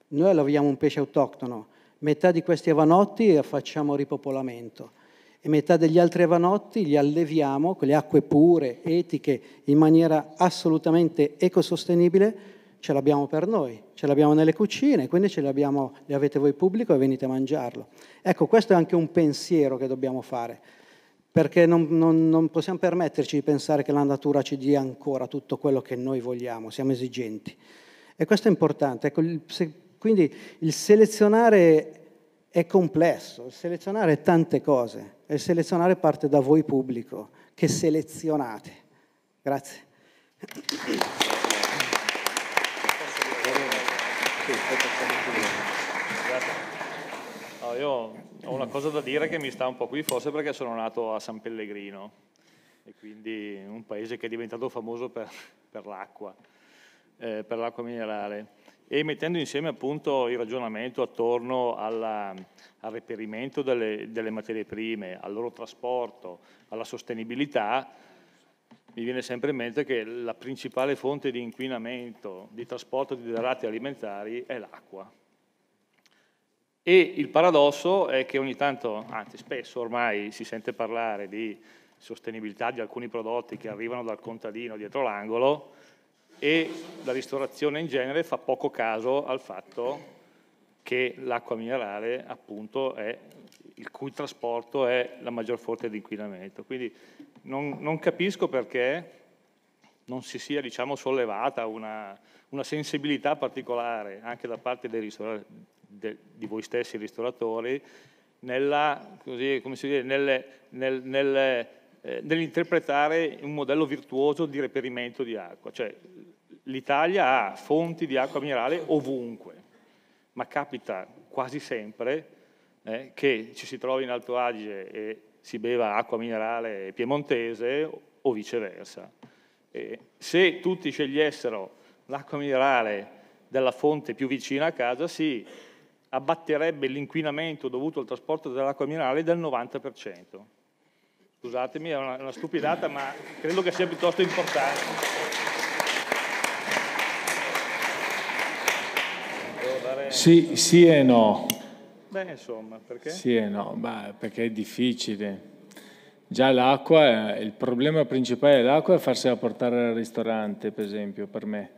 noi alleviamo un pesce autoctono, Metà di questi avanotti facciamo ripopolamento e metà degli altri avanotti li alleviamo con le acque pure, etiche, in maniera assolutamente ecosostenibile, ce l'abbiamo per noi, ce l'abbiamo nelle cucine, quindi ce l'abbiamo, le avete voi pubblico e venite a mangiarlo. Ecco, questo è anche un pensiero che dobbiamo fare, perché non, non, non possiamo permetterci di pensare che la natura ci dia ancora tutto quello che noi vogliamo, siamo esigenti. E questo è importante. Ecco, il quindi il selezionare è complesso, il selezionare è tante cose, e il selezionare parte da voi pubblico, che selezionate. Grazie. io ho una cosa da dire che mi sta un po' qui, forse perché sono nato a San Pellegrino, e quindi un paese che è diventato famoso per, per l'acqua, eh, per l'acqua minerale e mettendo insieme appunto il ragionamento attorno alla, al reperimento delle, delle materie prime, al loro trasporto, alla sostenibilità, mi viene sempre in mente che la principale fonte di inquinamento, di trasporto di derrate alimentari è l'acqua. E il paradosso è che ogni tanto, anzi spesso ormai si sente parlare di sostenibilità di alcuni prodotti che arrivano dal contadino dietro l'angolo, e la ristorazione in genere fa poco caso al fatto che l'acqua minerale appunto è il cui trasporto è la maggior fonte di inquinamento. Quindi non, non capisco perché non si sia diciamo, sollevata una, una, sensibilità particolare anche da parte ristora- de, di voi stessi ristoratori nella, così, dice, nel, nel, nel, eh, nell'interpretare un modello virtuoso di reperimento di acqua. Cioè, l'Italia ha fonti di acqua minerale ovunque, ma capita quasi sempre eh, che ci si trovi in Alto Adige e si beva acqua minerale piemontese o viceversa. E se tutti scegliessero l'acqua minerale della fonte più vicina a casa, si abbatterebbe l'inquinamento dovuto al trasporto dell'acqua minerale del 90%. Scusatemi, è una, una stupidata, ma credo che sia piuttosto importante. Sì, sì e no. Beh, insomma, perché? Sì e no, Beh, perché è difficile. Già l'acqua, il problema principale dell'acqua è farsela portare al ristorante, per esempio, per me,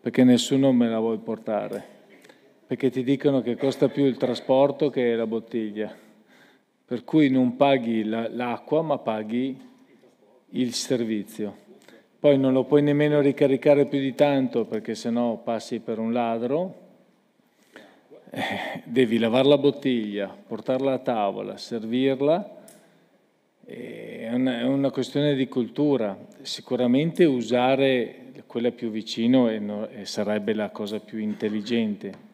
perché nessuno me la vuole portare, perché ti dicono che costa più il trasporto che la bottiglia, per cui non paghi l'acqua ma paghi il servizio. Poi non lo puoi nemmeno ricaricare più di tanto perché sennò passi per un ladro eh, devi lavare la bottiglia, portarla a tavola, servirla, eh, è una, è una questione di cultura. Sicuramente usare quella più vicino e, no, e sarebbe la cosa più intelligente.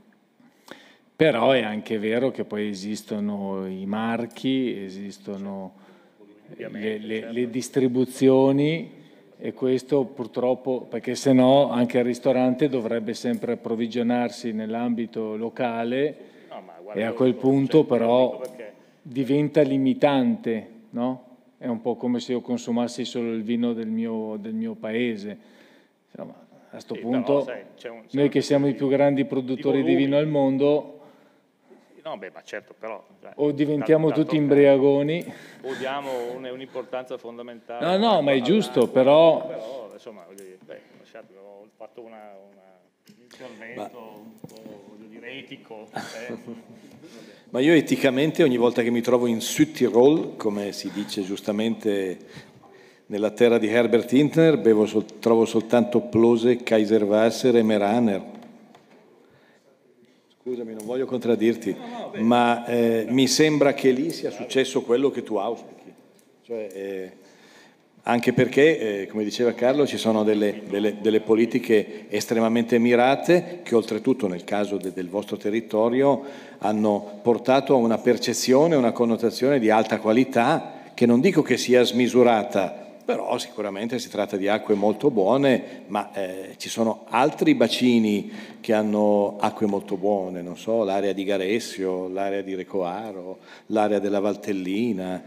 Però è anche vero che poi esistono i marchi, esistono le, le, le distribuzioni e questo purtroppo perché se no anche il ristorante dovrebbe sempre approvvigionarsi nell'ambito locale no, guarda, e a quel punto cioè, però diventa limitante, no? È un po' come se io consumassi solo il vino del mio, del mio paese. Insomma, a questo sì, punto però, sai, un, noi che certo siamo i più grandi produttori di, di vino al mondo No, beh, ma certo, però... Cioè, o diventiamo da, tutti imbriagoni. O diamo un'importanza fondamentale. No, no, ma è giusto, però... Però, insomma, beh, lasciate, ho fatto una, una, un intervento ma... un po', dire, etico. Eh. [laughs] ma io eticamente ogni volta che mi trovo in Südtirol, come si dice giustamente nella terra di Herbert Hintner, sol trovo soltanto Plose, Kaiserwasser e Meraner Scusami, non voglio contraddirti, no, no, ma eh, mi sembra che lì sia successo quello che tu auspichi. Cioè, eh, anche perché, eh, come diceva Carlo, ci sono delle, delle, delle, politiche estremamente mirate che oltretutto nel caso de, del vostro territorio hanno portato a una percezione, una connotazione di alta qualità che non dico che sia smisurata, però sicuramente si tratta di acque molto buone, ma eh, ci sono altri bacini che hanno acque molto buone, non so, l'area di Garessio, l'area di Recoaro, l'area della Valtellina,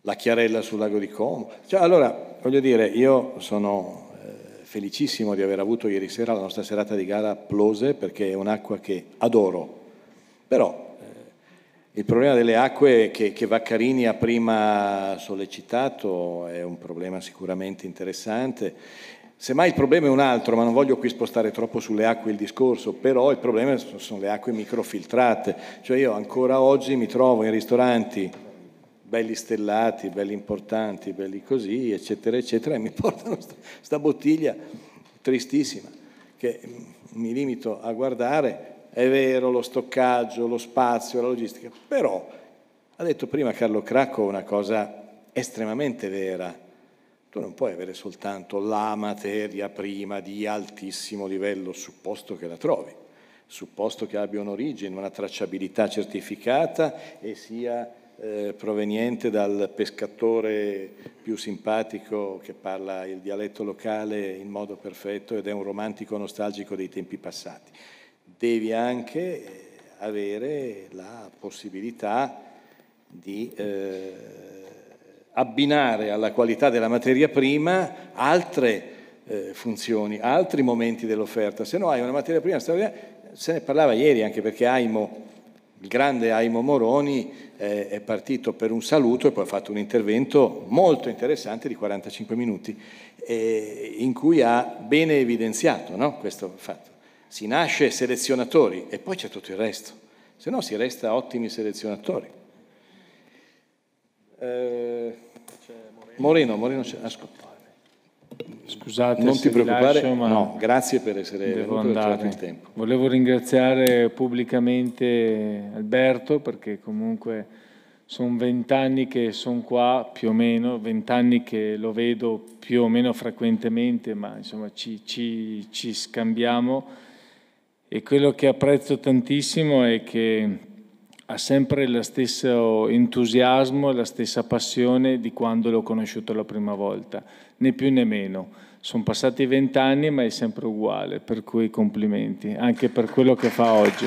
la Chiarella sul lago di Como. Cioè, allora, voglio dire, io sono eh, felicissimo di aver avuto ieri sera la nostra serata di gara a Plose perché è un'acqua che adoro, però il problema delle acque che, che, Vaccarini ha prima sollecitato è un problema sicuramente interessante. Semmai il problema è un altro, ma non voglio qui spostare troppo sulle acque il discorso, però il problema sono le acque microfiltrate. Cioè io ancora oggi mi trovo in ristoranti belli stellati, belli importanti, belli così, eccetera, eccetera, e mi portano questa bottiglia tristissima che mi limito a guardare è vero, lo stoccaggio, lo spazio, la logistica, però ha detto prima Carlo Cracco una cosa estremamente vera. Tu non puoi avere soltanto la materia prima di altissimo livello, supposto che la trovi, supposto che abbia un'origine, una tracciabilità certificata e sia eh, proveniente dal pescatore più simpatico che parla il dialetto locale in modo perfetto ed è un romantico nostalgico dei tempi passati devi anche eh, avere la possibilità di eh, abbinare alla qualità della materia prima altre eh, funzioni, altri momenti dell'offerta. Se no hai una materia prima straordinaria, se ne parlava ieri anche perché Aimo, il grande Aimo Moroni eh, è partito per un saluto e poi ha fatto un intervento molto interessante di 45 minuti eh, in cui ha bene evidenziato no, questo fatto si nasce selezionatori e poi c'è tutto il resto, se no si resta ottimi selezionatori. Eh, Moreno, Moreno ha Scusate, non ti preoccupare, lascio, ma no, grazie per essere venuto in tempo. Volevo ringraziare pubblicamente Alberto perché comunque sono vent'anni che sono qua più o meno, vent'anni che lo vedo più o meno frequentemente, ma insomma ci, ci, ci scambiamo e quello che apprezzo tantissimo è che ha sempre lo stesso entusiasmo, la stessa passione di quando l'ho conosciuto la prima volta, né più né meno. Sono passati vent'anni ma è sempre uguale, per cui complimenti, anche per quello che fa oggi.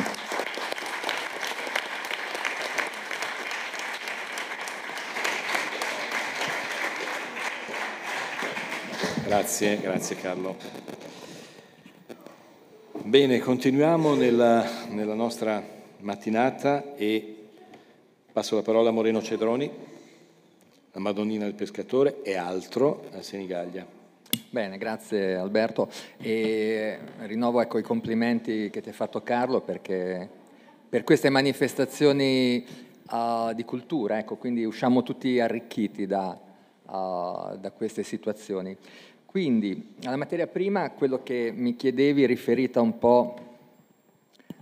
Grazie, grazie Carlo. Bene, continuiamo nella, nella, nostra mattinata e passo la parola a Moreno Cedroni, la Madonnina del Pescatore e altro a Senigallia. Bene, grazie Alberto e rinnovo ecco, i complimenti che ti ha fatto Carlo perché per queste manifestazioni uh, di cultura, ecco, quindi usciamo tutti arricchiti da, uh, da queste situazioni. Quindi, alla materia prima, quello che mi chiedevi riferita un po'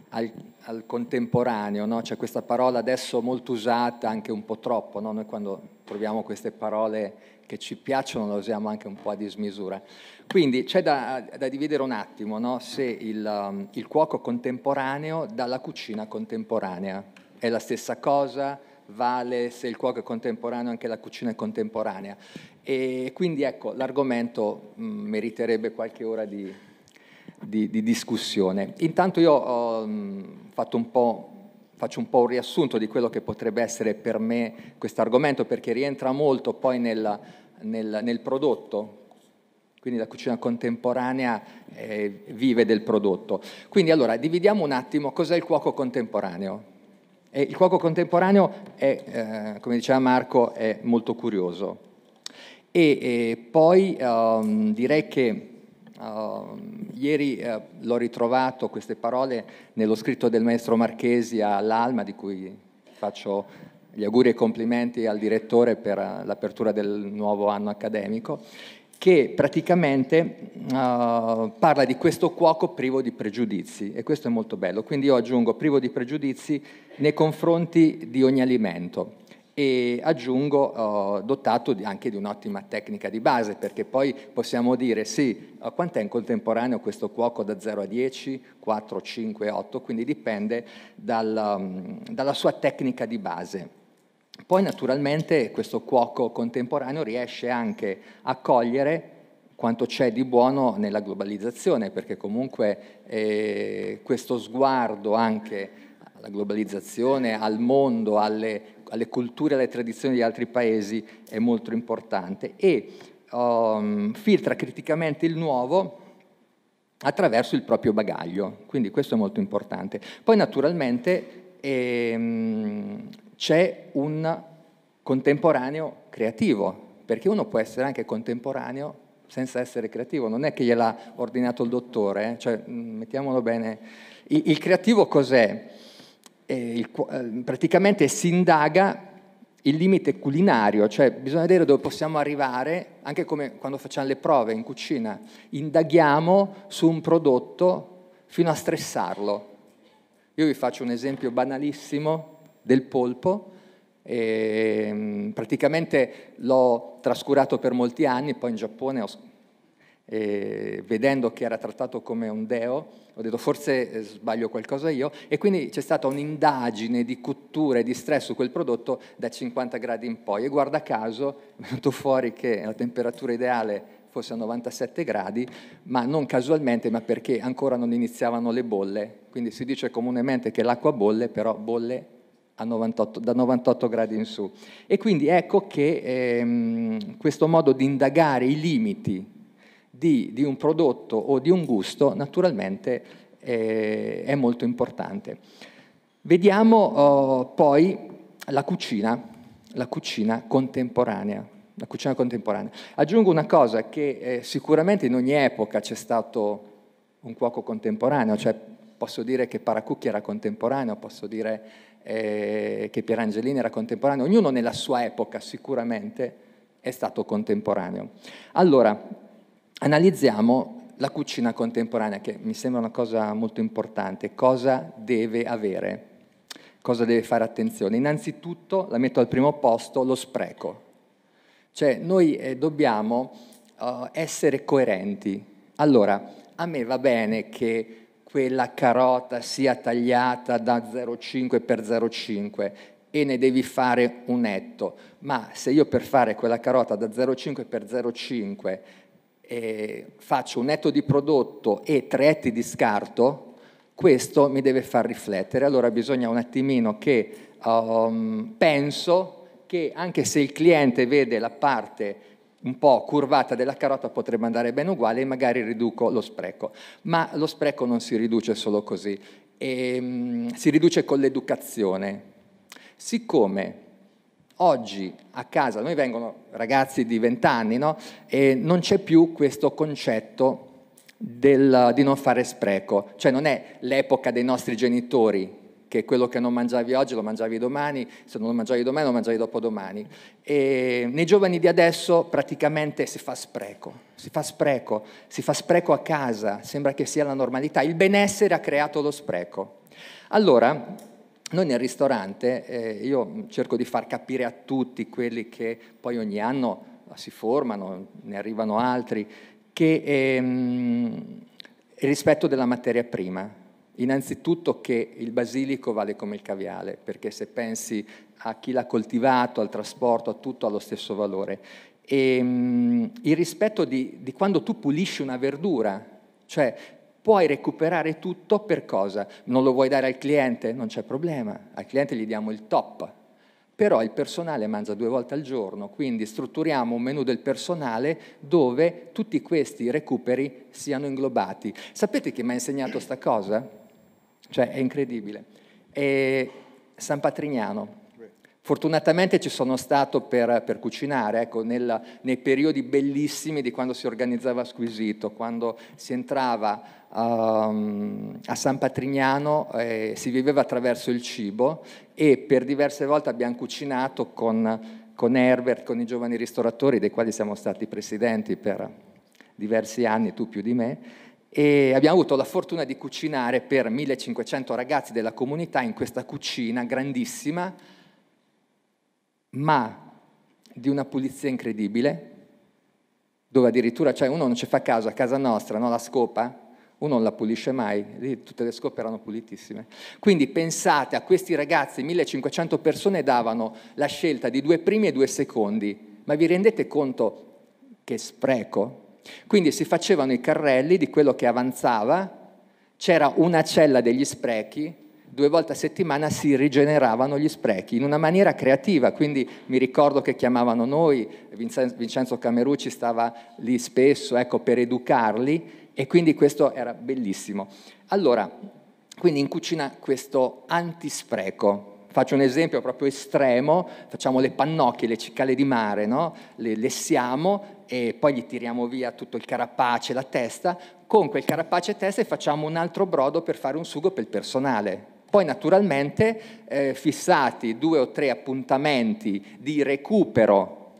al, al contemporaneo, no? c'è cioè, questa parola adesso molto usata, anche un po' troppo, no? noi quando troviamo queste parole che ci piacciono le usiamo anche un po' a dismisura. Quindi c'è da, da dividere un attimo no? se il, um, il cuoco contemporaneo dalla cucina contemporanea è la stessa cosa, vale se il cuoco è contemporaneo anche la cucina è contemporanea. E quindi ecco, l'argomento mm, meriterebbe qualche ora di, di, di discussione. Intanto io mm, un faccio un po' un riassunto di quello che potrebbe essere per me questo argomento, perché rientra molto poi nel, nel, nel prodotto, quindi la cucina contemporanea eh, vive del prodotto. Quindi allora dividiamo un attimo cos'è il cuoco contemporaneo. E il cuoco contemporaneo è, eh, come diceva Marco, è molto curioso. E eh, poi um, direi che Uh, ieri uh, l'ho ritrovato queste parole nello scritto del maestro Marchesi all'Alma, di cui faccio gli auguri e complimenti al direttore per eh, l'apertura del nuovo anno accademico, che praticamente eh, parla di questo cuoco privo di pregiudizi e questo è molto bello. Quindi io aggiungo privo di pregiudizi nei confronti di ogni alimento e aggiungo oh, dotato anche di un'ottima tecnica di base perché poi possiamo dire sì, eh, quant'è in contemporaneo questo cuoco da 0 a 10, 4, 5, 8, quindi dipende dal, mm, dalla sua tecnica di base. Poi naturalmente questo cuoco contemporaneo riesce anche a cogliere quanto c'è di buono nella globalizzazione, perché comunque eh, questo sguardo anche alla globalizzazione, al mondo, alle alle culture e alle tradizioni di altri paesi è molto importante e um, filtra criticamente il nuovo attraverso il proprio bagaglio, quindi questo è molto importante. Poi naturalmente ehm, c'è un contemporaneo creativo, perché uno può essere anche contemporaneo senza essere creativo, non è che gliel'ha ordinato il dottore, eh? cioè, mm, mettiamolo bene, il, il creativo cos'è? Eh, il, eh, praticamente si indaga il limite culinario, cioè bisogna vedere dove possiamo arrivare, anche come quando facciamo le prove in cucina, indaghiamo su un prodotto fino a stressarlo. Io vi faccio un esempio banalissimo del polpo, e, ehm, praticamente l'ho trascurato per molti anni, poi in Giappone ho e vedendo che era trattato come un deo, ho detto forse eh, sbaglio qualcosa io, e quindi c'è stata un'indagine di cottura e di stress su quel prodotto da 50 gradi in poi, e guarda caso è venuto fuori che la temperatura ideale fosse a 97 gradi, ma non casualmente, ma perché ancora non iniziavano le bolle, quindi si dice comunemente che l'acqua bolle, però bolle 98, da 98 gradi in su. E quindi ecco che ehm, questo modo di indagare i limiti di, di, un prodotto o di un gusto naturalmente eh, è molto importante. Vediamo oh, poi la cucina, la cucina contemporanea. La cucina contemporanea. Aggiungo una cosa che eh, sicuramente in ogni epoca c'è stato un cuoco contemporaneo, cioè posso dire che Paracucchi era contemporaneo, posso dire eh, che Pierangelini era contemporaneo, ognuno nella sua epoca sicuramente è stato contemporaneo. Allora, analizziamo la cucina contemporanea, che mi sembra una cosa molto importante, cosa deve avere, cosa deve fare attenzione. Innanzitutto, la metto al primo posto, lo spreco. Cioè, noi eh, dobbiamo uh, essere coerenti. Allora, a me va bene che quella carota sia tagliata da 0,5 per 0,5 e ne devi fare un netto, ma se io per fare quella carota da 0,5 per 0,5 eh, faccio un netto di prodotto e tre etti di scarto, questo mi deve far riflettere. Allora bisogna un attimino che um, penso che anche se il cliente vede la parte un po' curvata della carota potrebbe andare bene uguale e magari riduco lo spreco. Ma lo spreco non si riduce solo così, e, um, si riduce con l'educazione. Siccome Oggi a casa, noi vengono ragazzi di 20 anni, no? e non c'è più questo concetto del, di non fare spreco, cioè non è l'epoca dei nostri genitori che quello che non mangiavi oggi lo mangiavi domani, se non lo mangiavi domani lo mangiavi dopodomani. E nei giovani di adesso praticamente si fa spreco, si fa spreco, si fa spreco a casa, sembra che sia la normalità, il benessere ha creato lo spreco. Allora, noi nel ristorante, eh, io cerco di far capire a tutti quelli che poi ogni anno si formano, ne arrivano altri, che ehm, il rispetto della materia prima. Innanzitutto che il basilico vale come il caviale, perché se pensi a chi l'ha coltivato, al trasporto, a tutto ha lo stesso valore. E, ehm, il rispetto di, di quando tu pulisci una verdura, cioè puoi recuperare tutto per cosa? Non lo vuoi dare al cliente? Non c'è problema, al cliente gli diamo il top. Però il personale mangia due volte al giorno, quindi strutturiamo un menu del personale dove tutti questi recuperi siano inglobati. Sapete chi mi ha insegnato questa cosa? Cioè, è incredibile. E San Patrignano, Fortunatamente ci sono stato per, per cucinare, ecco, nel, nei periodi bellissimi di quando si organizzava Squisito, quando si entrava Ehm, a San Patrignano eh, si viveva attraverso il cibo e per diverse volte abbiamo cucinato con, con, Herbert, con i giovani ristoratori, dei quali siamo stati presidenti per diversi anni, tu più di me, e abbiamo avuto la fortuna di cucinare per 1500 ragazzi della comunità in questa cucina grandissima, ma di una pulizia incredibile, dove addirittura cioè, uno non ci fa caso, a casa nostra, no? la scopa, uno non la pulisce mai, lì tutte le scope erano pulitissime. Quindi pensate a questi ragazzi, 1500 persone davano la scelta di due primi e due secondi, ma vi rendete conto che spreco? Quindi si facevano i carrelli di quello che avanzava, c'era una cella degli sprechi, due volte a settimana si rigeneravano gli sprechi in una maniera creativa, quindi mi ricordo che chiamavano noi, Vincenzo Camerucci stava lì spesso ecco, per educarli e quindi questo era bellissimo. Allora, quindi in cucina questo antispreco, Faccio un esempio proprio estremo, facciamo le pannocchie, le cicale di mare, no? le lessiamo e poi gli tiriamo via tutto il carapace, la testa, con quel carapace e testa e facciamo un altro brodo per fare un sugo per il personale. Poi naturalmente eh, fissati due o tre appuntamenti di recupero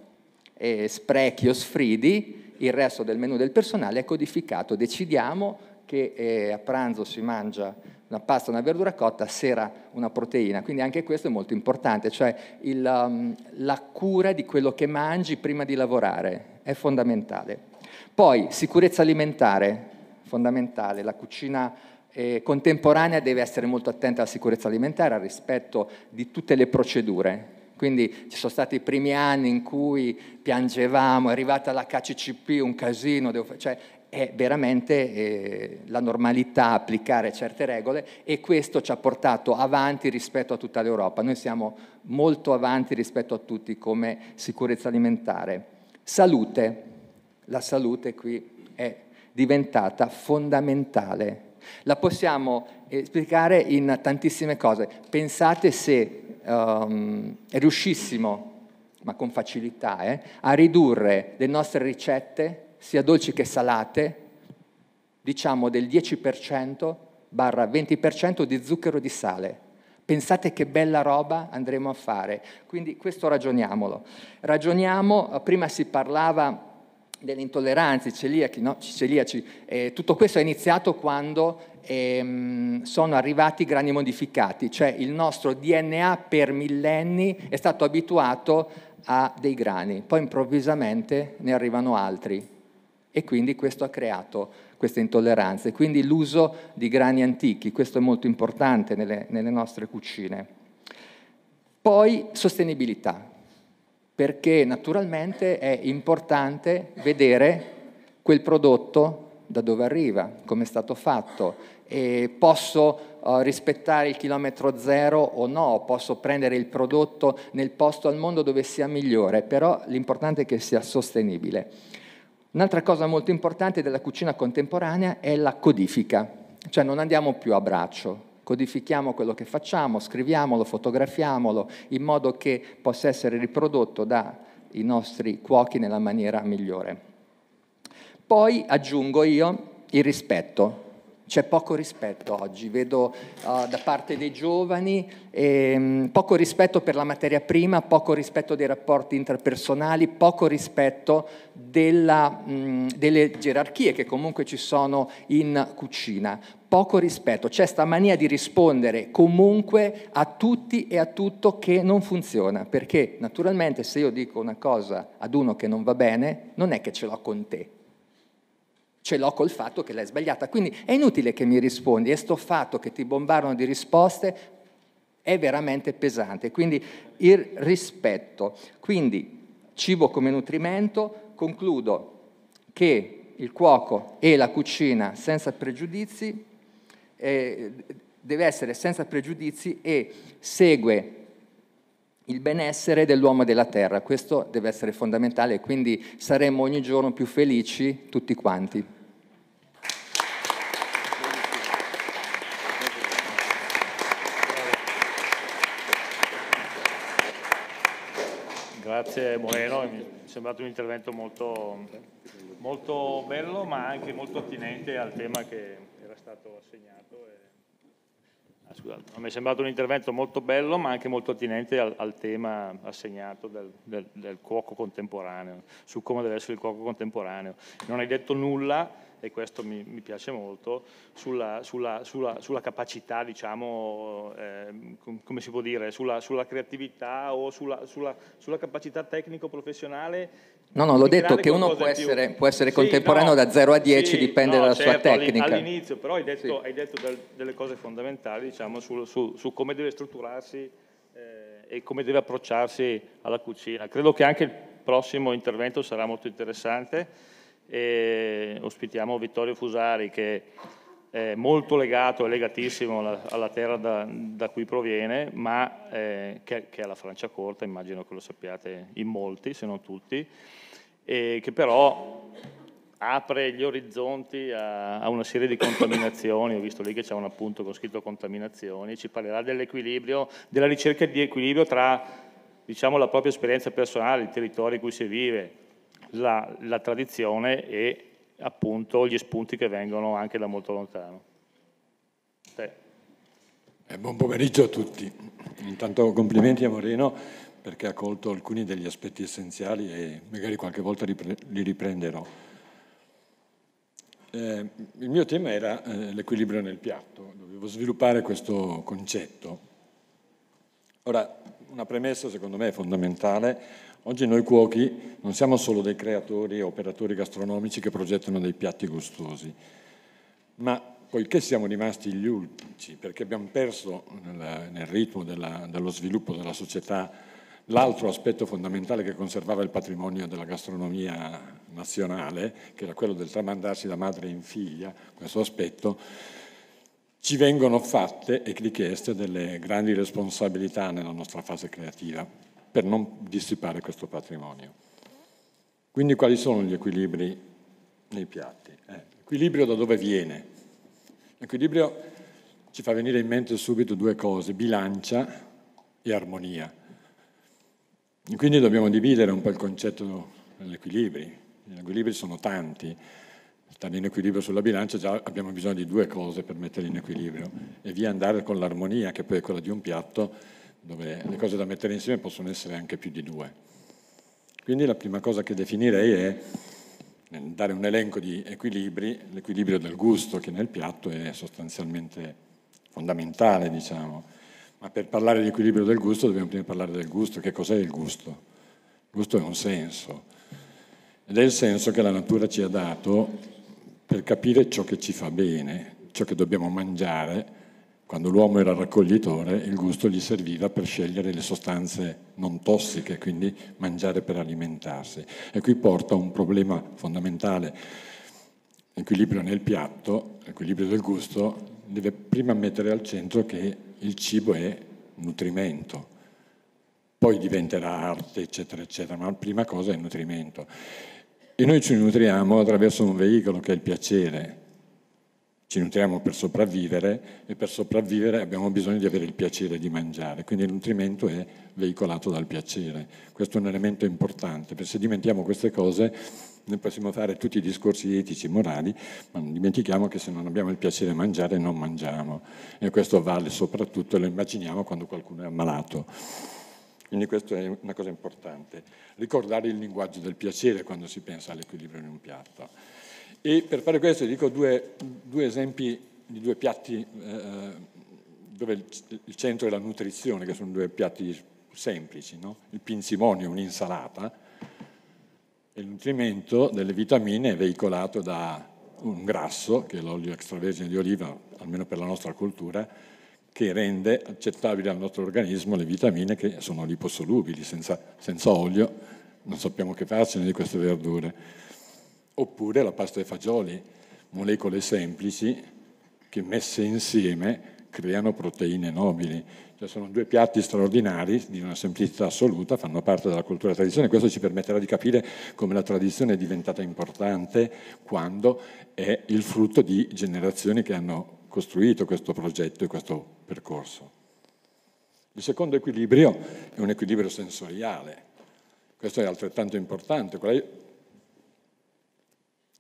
eh, sprechi o sfridi, il resto del menu del personale è codificato, decidiamo che eh, a pranzo si mangia una pasta, una verdura cotta, a sera una proteina, quindi anche questo è molto importante, cioè il, um, la cura di quello che mangi prima di lavorare è fondamentale. Poi sicurezza alimentare, fondamentale, la cucina eh, contemporanea deve essere molto attenta alla sicurezza alimentare, al rispetto di tutte le procedure, quindi ci sono stati i primi anni in cui piangevamo, è arrivata la KCCP, un casino, devo, cioè è veramente eh, la normalità applicare certe regole e questo ci ha portato avanti rispetto a tutta l'Europa. Noi siamo molto avanti rispetto a tutti come sicurezza alimentare. Salute, la salute qui è diventata fondamentale. La possiamo spiegare in tantissime cose. Pensate se um, riuscissimo, ma con facilità, eh, a ridurre le nostre ricette, sia dolci che salate, diciamo del 10% barra 20% di zucchero di sale. Pensate che bella roba andremo a fare. Quindi questo ragioniamolo. Ragioniamo, eh, prima si parlava delle intolleranze, celiachi, no? celiaci, eh, tutto questo è iniziato quando ehm, sono arrivati grani modificati, cioè il nostro DNA per millenni è stato abituato a dei grani, poi improvvisamente ne arrivano altri e quindi questo ha creato queste intolleranze, quindi l'uso di grani antichi, questo è molto importante nelle, nelle nostre cucine. Poi sostenibilità, perché naturalmente è importante vedere quel prodotto da dove arriva, come è stato fatto, eh, posso rispettare il chilometro zero o no, posso prendere il prodotto nel posto al mondo dove sia migliore, però l'importante è che sia sostenibile. Un'altra cosa molto importante della cucina contemporanea è la codifica, cioè non andiamo più a braccio, codifichiamo quello che facciamo, scriviamolo, fotografiamolo in modo che possa essere riprodotto dai nostri cuochi nella maniera migliore. Poi aggiungo io il rispetto, c'è poco rispetto oggi, vedo uh, da parte dei giovani ehm, poco rispetto per la materia prima, poco rispetto dei rapporti interpersonali, poco rispetto della, mh, delle gerarchie che comunque ci sono in cucina, poco rispetto, c'è sta mania di rispondere comunque a tutti e a tutto che non funziona, perché naturalmente se io dico una cosa ad uno che non va bene, non è che ce l'ho con te, ce l'ho col fatto che l'hai sbagliata. Quindi è inutile che mi rispondi, è sto fatto che ti bombardano di risposte è veramente pesante. Quindi il rispetto. Quindi cibo come nutrimento, concludo che il cuoco e la cucina senza pregiudizi eh, deve essere senza pregiudizi e segue il benessere dell'uomo e della terra. Questo deve essere fondamentale, quindi saremo ogni giorno più felici tutti quanti. grazie Moreno, mi è sembrato un intervento molto, molto bello ma anche molto attinente al tema che era stato assegnato. E... Ah, scusate, mi è sembrato un intervento molto bello ma anche molto attinente al, al tema assegnato del, del, del cuoco contemporaneo, su come deve essere il cuoco contemporaneo. Non hai detto nulla e questo mi, mi piace molto, sulla, sulla, sulla, sulla capacità, diciamo, eh, come si può dire, sulla, creatività o sulla, capacità tecnico-professionale. No, no, l'ho detto che uno può essere, può essere, contemporaneo no, da 0 a 10, sì, dipende no, dalla certo, sua tecnica. All'inizio, però hai detto, sì. hai detto del, delle cose fondamentali, diciamo, su, su, su come deve strutturarsi eh, e come deve approcciarsi alla cucina. Credo che anche il prossimo intervento sarà molto interessante e ospitiamo Vittorio Fusari che è molto legato e legatissimo alla, alla terra da, da, cui proviene, ma eh, che, che, è la Francia corta, immagino che lo sappiate in molti, se non tutti, e che però apre gli orizzonti a, a una serie di contaminazioni, ho visto lì che c'è un appunto con scritto contaminazioni, ci parlerà dell'equilibrio, della ricerca di equilibrio tra diciamo, la propria esperienza personale, il territorio in cui si vive, la, la tradizione e appunto gli spunti che vengono anche da molto lontano. Eh, buon pomeriggio a tutti. Intanto complimenti a Moreno perché ha colto alcuni degli aspetti essenziali e magari qualche volta li riprenderò. Eh, il mio tema era eh, l'equilibrio nel piatto, dovevo sviluppare questo concetto. Ora, una premessa secondo me è fondamentale Oggi noi cuochi non siamo solo dei creatori e operatori gastronomici che progettano dei piatti gustosi, ma poiché siamo rimasti gli ultimi, perché abbiamo perso nel, nel ritmo della, dello sviluppo della società l'altro aspetto fondamentale che conservava il patrimonio della gastronomia nazionale, che era quello del tramandarsi da madre in figlia, questo aspetto, ci vengono fatte e richieste delle grandi responsabilità nella nostra fase creativa per non dissipare questo patrimonio. Quindi quali sono gli equilibri nei piatti? Eh, l'equilibrio da dove viene? L'equilibrio ci fa venire in mente subito due cose, bilancia e armonia. E quindi dobbiamo dividere un po' il concetto degli equilibri. Gli equilibri sono tanti, stare in equilibrio sulla bilancia, già abbiamo bisogno di due cose per metterli in equilibrio e via andare con l'armonia, che poi è quella di un piatto dove le cose da mettere insieme possono essere anche più di due. Quindi la prima cosa che definirei è dare un elenco di equilibri, l'equilibrio del gusto che nel piatto è sostanzialmente fondamentale, diciamo. Ma per parlare di equilibrio del gusto dobbiamo prima parlare del gusto. Che cos'è il gusto? Il gusto è un senso ed è il senso che la natura ci ha dato per capire ciò che ci fa bene, ciò che dobbiamo mangiare quando l'uomo era raccoglitore, il gusto gli serviva per scegliere le sostanze non tossiche, quindi mangiare per alimentarsi. E qui porta a un problema fondamentale. L'equilibrio nel piatto, l'equilibrio del gusto, deve prima mettere al centro che il cibo è nutrimento, poi diventerà arte, eccetera, eccetera, ma la prima cosa è il nutrimento. E noi ci nutriamo attraverso un veicolo che è il piacere, ci nutriamo per sopravvivere e per sopravvivere abbiamo bisogno di avere il piacere di mangiare, quindi il nutrimento è veicolato dal piacere. Questo è un elemento importante, perché se dimentichiamo queste cose noi possiamo fare tutti i discorsi etici e morali, ma non dimentichiamo che se non abbiamo il piacere di mangiare non mangiamo e questo vale soprattutto, e lo immaginiamo, quando qualcuno è ammalato. Quindi questa è una cosa importante. Ricordare il linguaggio del piacere quando si pensa all'equilibrio in un piatto. E per fare questo dico due, due esempi di due piatti eh, dove il centro è la nutrizione, che sono due piatti semplici, no? il pinsimonio, un'insalata, e il nutrimento delle vitamine è veicolato da un grasso, che è l'olio extravergine di oliva, almeno per la nostra cultura, che rende accettabili al nostro organismo le vitamine che sono liposolubili, senza, senza olio non sappiamo che farcene di queste verdure oppure la pasta ai fagioli, molecole semplici che messe insieme creano proteine nobili. Cioè sono due piatti straordinari di una semplicità assoluta, fanno parte della cultura della tradizione. Questo ci permetterà di capire come la tradizione è diventata importante quando è il frutto di generazioni che hanno costruito questo progetto e questo percorso. Il secondo equilibrio è un equilibrio sensoriale. Questo è altrettanto importante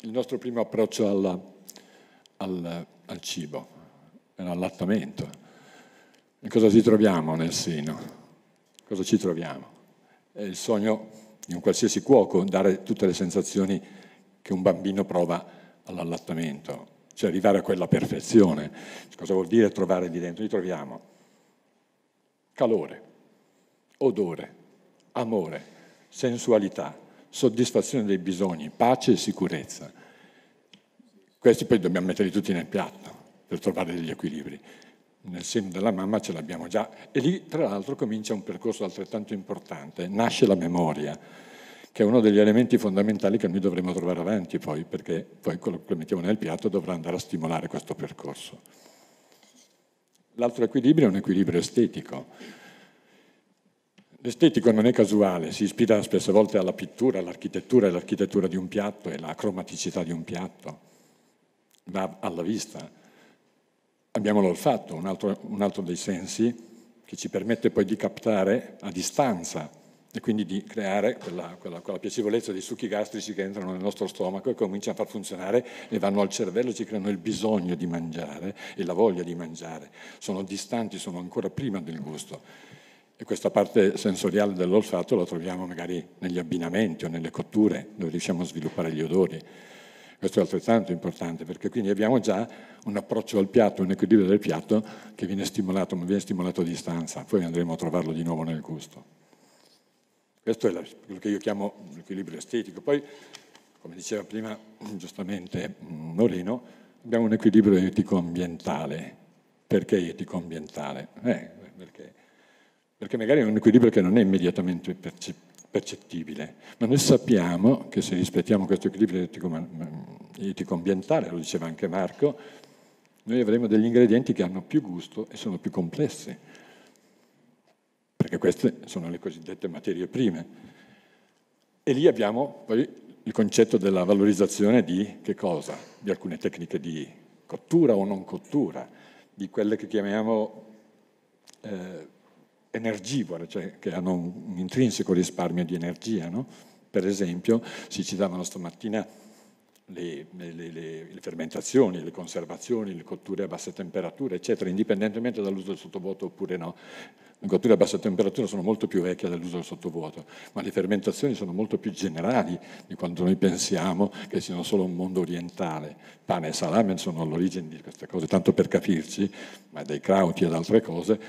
il nostro primo approccio alla, al, al, cibo, all'allattamento. E cosa ci troviamo nel seno? Cosa ci troviamo? È il sogno di un qualsiasi cuoco dare tutte le sensazioni che un bambino prova all'allattamento, cioè arrivare a quella perfezione. Cosa vuol dire trovare lì dentro? Li troviamo calore, odore, amore, sensualità, soddisfazione dei bisogni, pace e sicurezza. Questi poi dobbiamo metterli tutti nel piatto per trovare degli equilibri. Nel seno della mamma ce l'abbiamo già e lì tra l'altro comincia un percorso altrettanto importante, nasce la memoria, che è uno degli elementi fondamentali che noi dovremo trovare avanti poi, perché poi quello che mettiamo nel piatto dovrà andare a stimolare questo percorso. L'altro equilibrio è un equilibrio estetico L'estetico non è casuale, si ispira spesso a volte alla pittura, all'architettura, e l'architettura di un piatto e la cromaticità di un piatto, va alla vista. Abbiamo l'olfatto, un altro, un altro dei sensi, che ci permette poi di captare a distanza e quindi di creare quella, quella, quella, piacevolezza dei succhi gastrici che entrano nel nostro stomaco e cominciano a far funzionare e vanno al cervello e ci creano il bisogno di mangiare e la voglia di mangiare. Sono distanti, sono ancora prima del gusto. E questa parte sensoriale dell'olfatto la troviamo magari negli abbinamenti o nelle cotture dove riusciamo a sviluppare gli odori. Questo è altrettanto importante perché quindi abbiamo già un approccio al piatto, un equilibrio del piatto che viene stimolato, ma viene stimolato a distanza, poi andremo a trovarlo di nuovo nel gusto. Questo è quello che io chiamo l'equilibrio estetico. Poi, come diceva prima [clears throat] giustamente mm, Moreno, abbiamo un equilibrio etico-ambientale. Perché etico-ambientale? Eh, perché perché magari è un equilibrio che non è immediatamente percettibile, ma noi sappiamo che se rispettiamo questo equilibrio etico-ambientale, lo diceva anche Marco, noi avremo degli ingredienti che hanno più gusto e sono più complessi, perché queste sono le cosiddette materie prime. E lì abbiamo poi il concetto della valorizzazione di che cosa? Di alcune tecniche di cottura o non cottura, di quelle che chiamiamo... Eh, energivore, cioè che hanno un intrinseco risparmio di energia. No? Per esempio, si citavano stamattina le, le, le, le, fermentazioni, le conservazioni, le cotture a basse temperature, eccetera, indipendentemente dall'uso del sottovuoto oppure no. Le cotture a bassa temperatura sono molto più vecchie dell'uso del sottovuoto, ma le fermentazioni sono molto più generali di quanto noi pensiamo che siano solo un mondo orientale. Pane e salame sono all'origine di queste cose, tanto per capirci, ma dai crauti ad altre cose,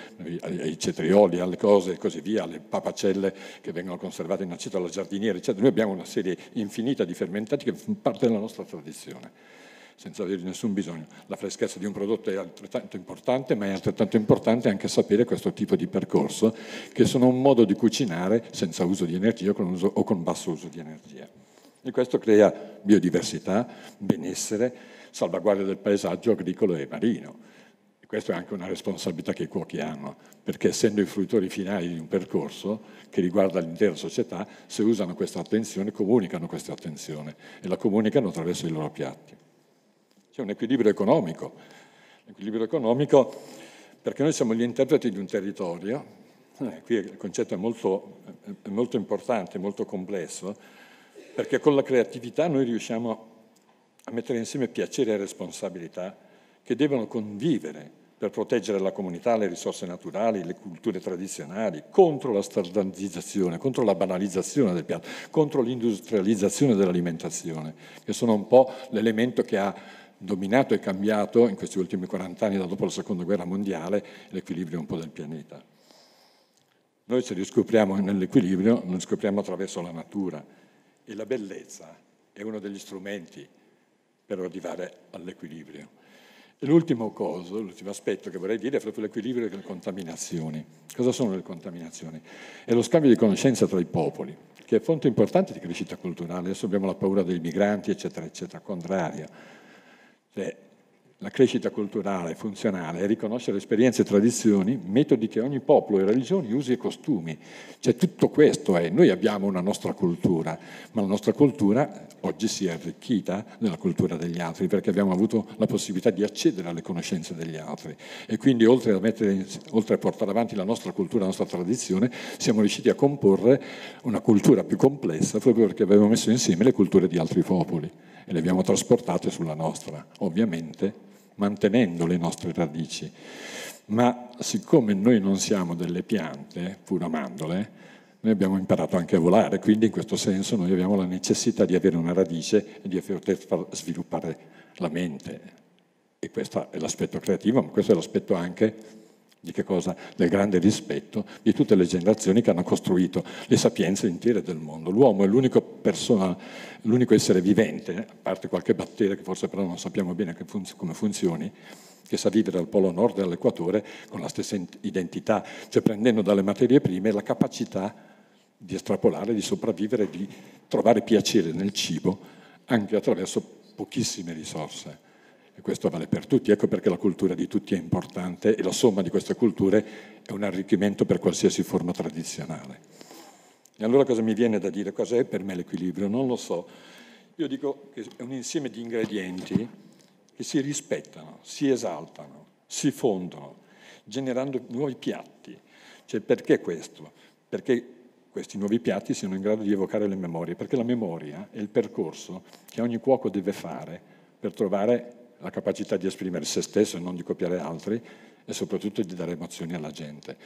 ai cetrioli, alle cose e così via, alle papacelle che vengono conservate in aceto alla giardiniera, eccetera. Noi abbiamo una serie infinita di fermentati che fanno parte della nostra tradizione senza avere nessun bisogno. La freschezza di un prodotto è altrettanto importante, ma è altrettanto importante anche sapere questo tipo di percorso, che sono un modo di cucinare senza uso di energia con uso, o con basso uso di energia. E questo crea biodiversità, benessere, salvaguardia del paesaggio agricolo e marino. E questa è anche una responsabilità che i cuochi hanno, perché essendo i fruitori finali di un percorso che riguarda l'intera società, se usano questa attenzione, comunicano questa attenzione e la comunicano attraverso i loro piatti c'è un equilibrio economico. L'equilibrio economico perché noi siamo gli interpreti di un territorio, eh, qui il concetto è molto, è molto importante, molto complesso, perché con la creatività noi riusciamo a mettere insieme piacere e responsabilità che devono convivere per proteggere la comunità, le risorse naturali, le culture tradizionali, contro la standardizzazione, contro la banalizzazione del piano, contro l'industrializzazione dell'alimentazione, che sono un po' l'elemento che ha dominato e cambiato in questi ultimi 40 anni, da dopo la seconda guerra mondiale, l'equilibrio un po' del pianeta. Noi ci riscopriamo nell'equilibrio, lo riscopriamo attraverso la natura e la bellezza è uno degli strumenti per arrivare all'equilibrio. E l'ultimo coso, l'ultimo aspetto che vorrei dire è proprio l'equilibrio e le contaminazioni. Cosa sono le contaminazioni? È lo scambio di conoscenza tra i popoli, che è fonte importante di crescita culturale. Adesso abbiamo la paura dei migranti, eccetera, eccetera, contraria le, la crescita culturale funzionale è riconoscere esperienze e tradizioni, metodi che ogni popolo e religioni usi e costumi. Cioè tutto questo è, noi abbiamo una nostra cultura, ma la nostra cultura oggi si è arricchita della cultura degli altri perché abbiamo avuto la possibilità di accedere alle conoscenze degli altri e quindi oltre a, mettere, oltre a portare avanti la nostra cultura, la nostra tradizione, siamo riusciti a comporre una cultura più complessa proprio perché abbiamo messo insieme le culture di altri popoli e le abbiamo trasportate sulla nostra, ovviamente mantenendo le nostre radici. Ma siccome noi non siamo delle piante, pur amandole, noi abbiamo imparato anche a volare, quindi in questo senso noi abbiamo la necessità di avere una radice e di poter sviluppare la mente. E questo è l'aspetto creativo, ma questo è l'aspetto anche di che cosa? Del grande rispetto di tutte le generazioni che hanno costruito le sapienze intere del mondo. L'uomo è l'unico, persona, l'unico essere vivente, a parte qualche batteria che forse però non sappiamo bene funz- come funzioni, che sa vivere al polo nord e all'equatore con la stessa identità, cioè prendendo dalle materie prime la capacità di estrapolare, di sopravvivere, di trovare piacere nel cibo anche attraverso pochissime risorse. E questo vale per tutti, ecco perché la cultura di tutti è importante e la somma di queste culture è un arricchimento per qualsiasi forma tradizionale. E allora cosa mi viene da dire? Cos'è per me l'equilibrio? Non lo so. Io dico che è un insieme di ingredienti che si rispettano, si esaltano, si fondono, generando nuovi piatti. Cioè perché questo? Perché questi nuovi piatti siano in grado di evocare le memorie, perché la memoria è il percorso che ogni cuoco deve fare per trovare la capacità di esprimere se stesso e non di copiare altri e soprattutto di dare emozioni alla gente.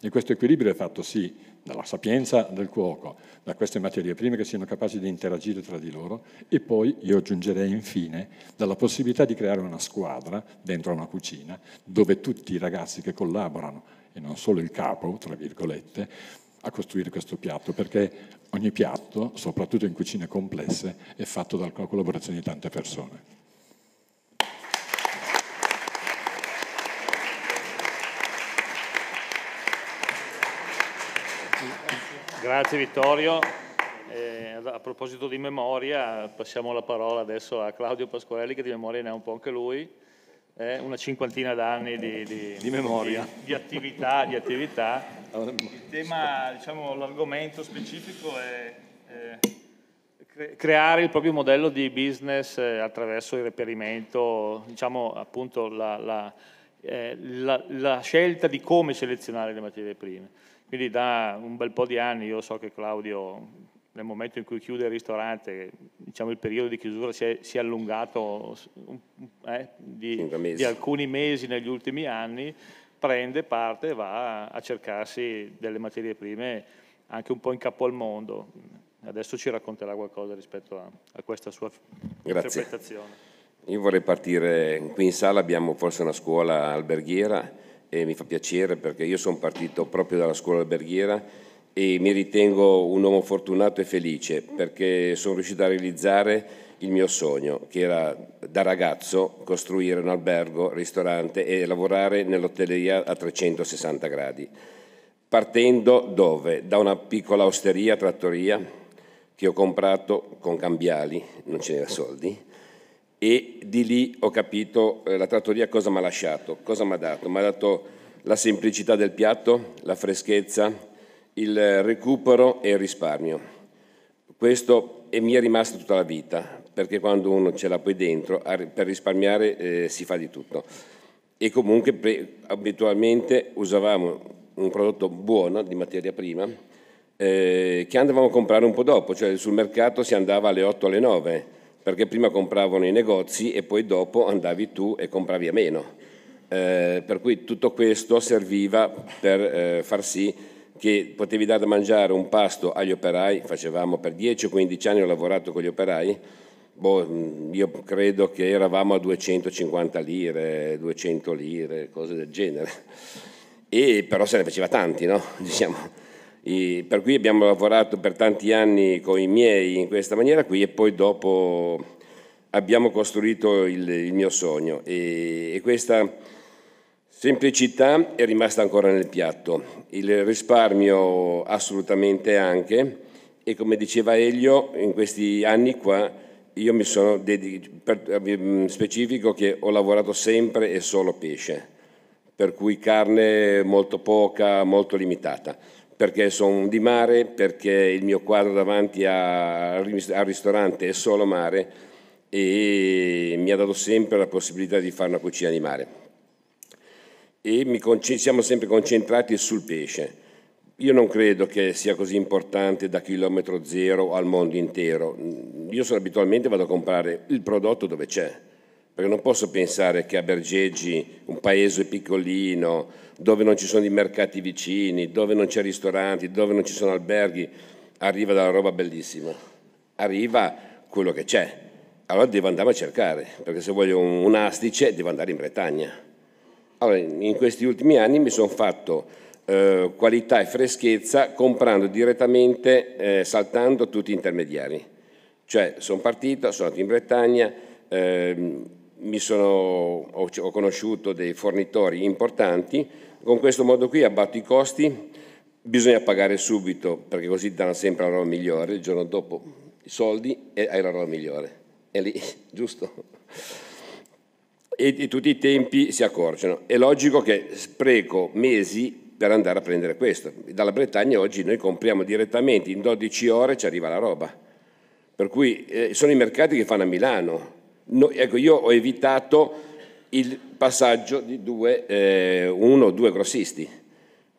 E questo equilibrio è fatto sì dalla sapienza del cuoco, da queste materie prime che siano capaci di interagire tra di loro e poi, io aggiungerei infine, dalla possibilità di creare una squadra dentro una cucina dove tutti i ragazzi che collaborano, e non solo il capo, tra virgolette, a costruire questo piatto, perché ogni piatto, soprattutto in cucine complesse, è fatto dalla collaborazione di tante persone. Grazie Vittorio. Eh, a proposito di memoria, passiamo la parola adesso a Claudio Pasquarelli che di memoria ne ha un po' anche lui, eh, una cinquantina d'anni di, di, di, memoria, di, di attività, di attività. Il tema, diciamo, l'argomento specifico è eh, creare il proprio modello di business eh, attraverso il reperimento, diciamo appunto la, la, eh, la, la scelta di come selezionare le materie prime. Quindi da un bel po' di anni io so che Claudio nel momento in cui chiude il ristorante, diciamo il periodo di chiusura si è, si è allungato eh, di, di, alcuni mesi negli ultimi anni, prende parte e va a cercarsi delle materie prime anche un po' in capo al mondo. Adesso ci racconterà qualcosa rispetto a, a questa sua Grazie. interpretazione. Io vorrei partire, qui in sala abbiamo forse una scuola alberghiera, e mi fa piacere perché io sono partito proprio dalla scuola alberghiera e mi ritengo un uomo fortunato e felice perché sono riuscito a realizzare il mio sogno, che era da ragazzo costruire un albergo, ristorante e lavorare nell'hotelleria a 360 gradi. Partendo dove? Da una piccola osteria, trattoria, che ho comprato con cambiali, non ce n'era soldi, e di lì ho capito eh, la trattoria cosa mi ha lasciato, cosa mi ha dato. Mi ha dato la semplicità del piatto, la freschezza, il recupero e il risparmio. Questo mi è rimasto tutta la vita, perché quando uno ce l'ha poi dentro, per risparmiare eh, si fa di tutto. E comunque pre- abitualmente usavamo un prodotto buono di materia prima eh, che andavamo a comprare un po' dopo, cioè sul mercato si andava alle 8 alle 9 perché prima compravano i negozi e poi dopo andavi tu e compravi a meno. Eh, per cui tutto questo serviva per eh, far sì che potevi dare da mangiare un pasto agli operai, facevamo per 10-15 o anni ho lavorato con gli operai, boh, mm, io credo che eravamo a 250 lire, 200 lire, cose del genere, e però se ne faceva tanti, no? [laughs] Diciamo e per cui abbiamo lavorato per tanti anni con i miei in questa maniera qui e poi dopo abbiamo costruito il, il mio sogno e, e, questa semplicità è rimasta ancora nel piatto, il risparmio assolutamente anche e come diceva Elio in questi anni qua io mi sono dedicato, mm, specifico che ho lavorato sempre e solo pesce, per cui carne molto poca, molto limitata perché sono di mare, perché il mio quadro davanti a, al ristorante è solo mare e mi ha dato sempre la possibilità di fare una cucina di mare. E mi, siamo sempre concentrati sul pesce. Io non credo che sia così importante da chilometro zero al mondo intero. Io sono, abitualmente vado a comprare il prodotto dove c'è, perché non posso pensare che a Bergeggi, un paese piccolino, dove non ci sono i mercati vicini, dove non c'è ristoranti, dove non ci sono alberghi, arriva della roba bellissima, arriva quello che c'è. Allora devo andare a cercare, perché se voglio un, un astice devo andare in Bretagna. Allora, in questi ultimi anni mi sono fatto eh, qualità e freschezza comprando direttamente, eh, saltando tutti gli intermediari. Cioè, sono partito, sono andato in Bretagna, eh, sono, ho, ho conosciuto dei fornitori importanti, con questo modo qui abbatto i costi, bisogna pagare subito perché così danno sempre la roba migliore, il giorno dopo i soldi e hai la roba migliore. È lì, [laughs] giusto? E, e tutti i tempi si accorciano. È logico che spreco mesi per andare a prendere questo. Dalla Bretagna oggi noi compriamo direttamente, in 12 ore ci arriva la roba. Per cui eh, sono i mercati che fanno a Milano. No, ecco, io ho evitato il passaggio di due, eh, uno o due grossisti.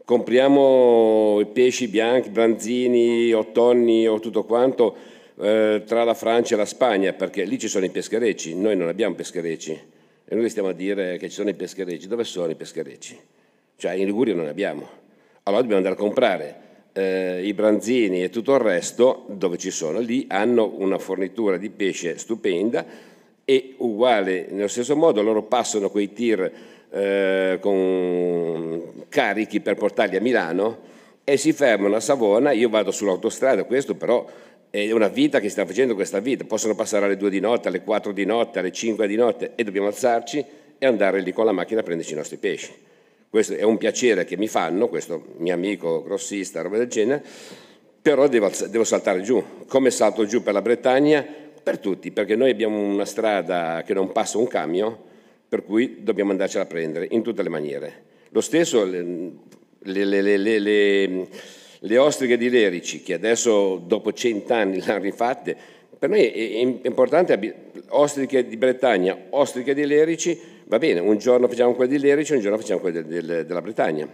Compriamo i pesci bianchi, branzini, ottonni o tutto quanto eh, tra la Francia e la Spagna, perché lì ci sono i pescherecci, noi non abbiamo pescherecci. E noi stiamo a dire che ci sono i pescherecci. Dove sono i pescherecci? Cioè in Liguria non abbiamo. Allora dobbiamo andare a comprare eh, i branzini e tutto il resto dove ci sono. Lì hanno una fornitura di pesce stupenda e uguale, nello stesso modo loro passano quei tir eh, con carichi per portarli a Milano e si fermano a Savona, io vado sull'autostrada, questo però è una vita che sta facendo questa vita, possono passare alle 2 di notte, alle 4 di notte, alle 5 di notte e dobbiamo alzarci e andare lì con la macchina a prenderci i nostri pesci. Questo è un piacere che mi fanno, questo mio amico grossista, roba del genere, però devo, devo saltare giù. Come salto giù per la Bretagna? per tutti, perché noi abbiamo una strada che non passa un camion, per cui dobbiamo andarcela a prendere in tutte le maniere. Lo stesso le, le, le, le ostriche di Lerici, che adesso dopo cent'anni [laughs] le hanno rifatte, per noi è importante ostriche di Bretagna, ostriche di Lerici, va bene, un giorno facciamo quelle di Lerici, un giorno facciamo quelle del, del, della Bretagna.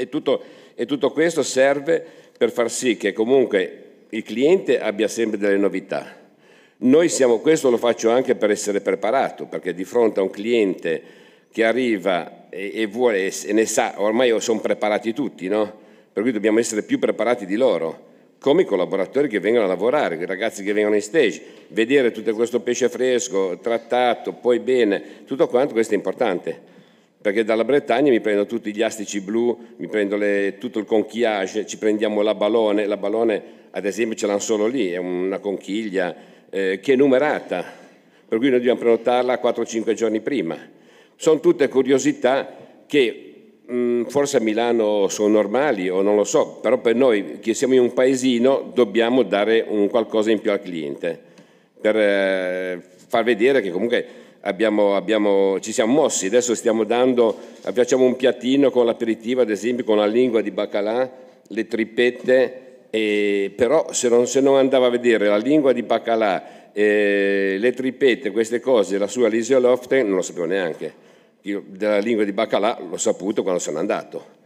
E tutto, e tutto questo serve per far sì che comunque il cliente abbia sempre delle novità noi siamo, questo lo faccio anche per essere preparato, perché di fronte a un cliente che arriva e, e vuole, e ne sa, ormai sono preparati tutti, no? Per cui dobbiamo essere più preparati di loro, come i collaboratori che vengono a lavorare, i ragazzi che vengono in stage, vedere tutto questo pesce fresco, trattato, poi bene, tutto quanto, questo è importante. Perché dalla Bretagna mi prendo tutti gli astici blu, mi prendo le, tutto il conchiage, ci prendiamo la balone, la balone ad esempio ce l'hanno solo lì, è una conchiglia, eh, che è numerata, per cui noi dobbiamo prenotarla 4-5 giorni prima. Sono tutte curiosità che mh, mm, forse a Milano sono normali o non lo so, però per noi che siamo in un paesino dobbiamo dare un qualcosa in più al cliente per eh, far vedere che comunque abbiamo, abbiamo, ci siamo mossi, adesso stiamo dando, facciamo un piattino con l'aperitivo ad esempio con la lingua di Bacalà, le trippette e, però se non, se non, andava a vedere la lingua di Bacalà, eh, le tripette, queste cose, la sua Lisio Loften non lo sapevo neanche. Io della lingua di Bacalà l'ho saputo quando sono andato.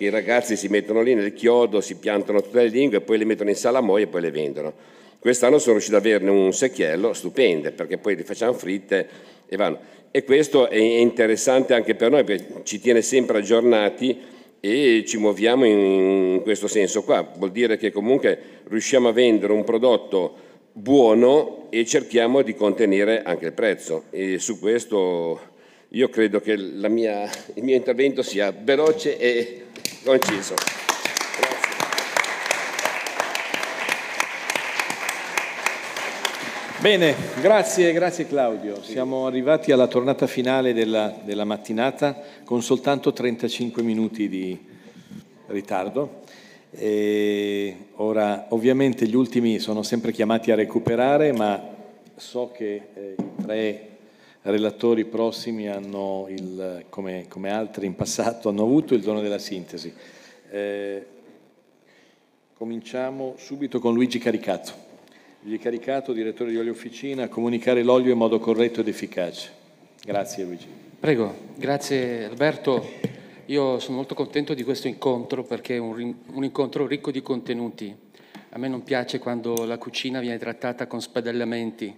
i ragazzi si mettono lì nel chiodo, si piantano tutte le lingue, poi le mettono in salamoia e poi le vendono. Quest'anno sono riuscito ad averne un secchiello stupendo, perché poi le facciamo fritte e vanno. E questo è interessante anche per noi, perché ci tiene sempre aggiornati e ci muoviamo in questo senso qua, vuol dire che comunque riusciamo a vendere un prodotto buono e cerchiamo di contenere anche il prezzo e su questo io credo che mia, il mio intervento sia veloce e conciso. Bene, grazie, grazie Claudio. Sì. Siamo arrivati alla tornata finale della, della, mattinata con soltanto 35 minuti di ritardo. E ora, ovviamente, gli ultimi sono sempre chiamati a recuperare, ma so che eh, i tre relatori prossimi hanno, il, come, come, altri in passato, hanno avuto il dono della sintesi. Eh, cominciamo subito con Luigi Caricato caricato, direttore di Olio Officina, a comunicare l'olio in modo corretto ed efficace. Grazie Luigi. Prego, grazie Alberto. Io sono molto contento di questo incontro perché è un, un, incontro ricco di contenuti. A me non piace quando la cucina viene trattata con spadellamenti.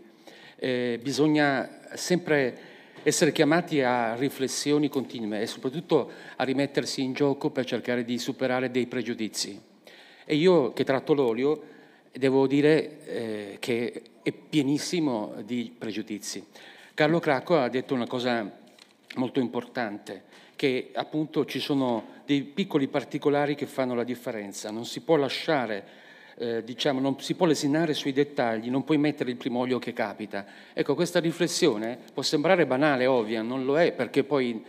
Eh, bisogna sempre essere chiamati a riflessioni continue e soprattutto a rimettersi in gioco per cercare di superare dei pregiudizi. E io che tratto l'olio devo dire eh, che è pienissimo di pregiudizi. Carlo Cracco ha detto una cosa molto importante, che appunto ci sono dei piccoli particolari che fanno la differenza, non si può lasciare eh, diciamo, non si può lesinare sui dettagli, non puoi mettere il primo olio che capita. Ecco, questa riflessione può sembrare banale, ovvia, non lo è, perché poi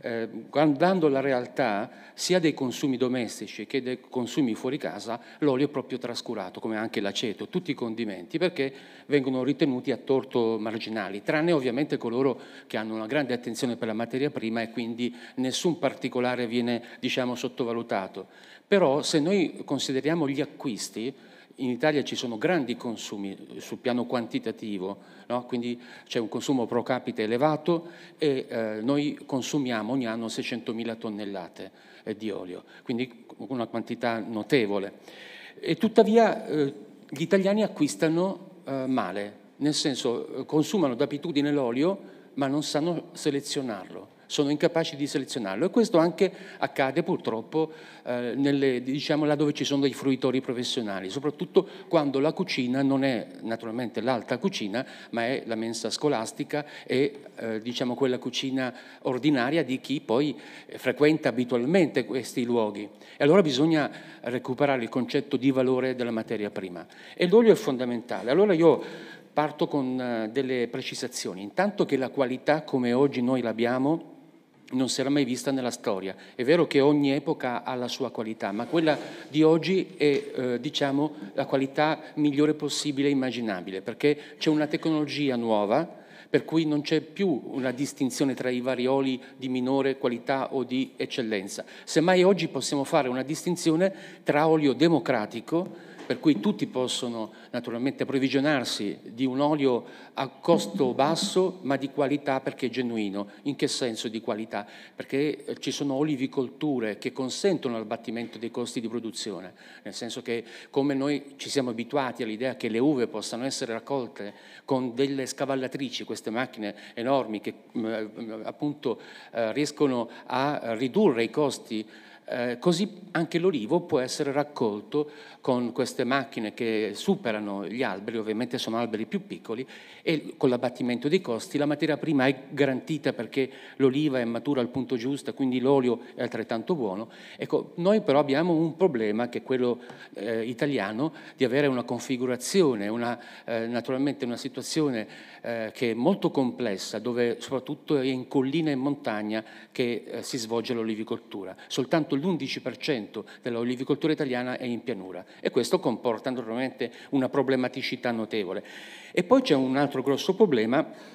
eh, guardando la realtà sia dei consumi domestici che dei consumi fuori casa, l'olio è proprio trascurato, come anche l'aceto, tutti i condimenti, perché vengono ritenuti a torto marginali, tranne ovviamente coloro che hanno una grande attenzione per la materia prima e quindi nessun particolare viene diciamo, sottovalutato. Però se noi consideriamo gli acquisti, in Italia ci sono grandi consumi sul piano quantitativo, no? quindi c'è un consumo pro capite elevato e eh, noi consumiamo ogni anno 600.000 tonnellate eh, di olio, quindi una quantità notevole. E tuttavia eh, gli italiani acquistano eh, male, nel senso eh, consumano d'abitudine l'olio ma non sanno selezionarlo sono incapaci di selezionarlo e questo anche accade purtroppo eh, nelle, diciamo, là dove ci sono dei fruitori professionali, soprattutto quando la cucina non è naturalmente l'alta cucina, ma è la mensa scolastica e eh, diciamo quella cucina ordinaria di chi poi frequenta abitualmente questi luoghi. E allora bisogna recuperare il concetto di valore della materia prima. E l'olio è fondamentale. Allora io parto con eh, delle precisazioni. Intanto che la qualità come oggi noi l'abbiamo non si era mai vista nella storia. È vero che ogni epoca ha la sua qualità, ma quella di oggi è eh, diciamo, la qualità migliore possibile e immaginabile, perché c'è una tecnologia nuova per cui non c'è più una distinzione tra i vari oli di minore qualità o di eccellenza. Semmai oggi possiamo fare una distinzione tra olio democratico per cui tutti possono naturalmente approvvigionarsi di un olio a costo basso ma di qualità perché è genuino. In che senso di qualità? Perché eh, ci sono olivicolture che consentono l'abbattimento dei costi di produzione, nel senso che come noi ci siamo abituati all'idea che le uve possano essere raccolte con delle scavallatrici, queste macchine enormi che mm, eh, appunto eh, riescono a ridurre i costi così anche l'olivo può essere raccolto con queste macchine che superano gli alberi, ovviamente sono alberi più piccoli, e con l'abbattimento dei costi la materia prima è garantita perché l'oliva è matura al punto giusto, quindi l'olio è altrettanto buono. Ecco, noi però abbiamo un problema, che è quello eh, italiano, di avere una configurazione, una, eh, naturalmente una situazione eh, che è molto complessa, dove soprattutto è in collina e montagna che eh, si svolge l'olivicoltura. Soltanto l'11% dell'olivicoltura italiana è in pianura e questo comporta naturalmente una problematicità notevole. E poi c'è un altro grosso problema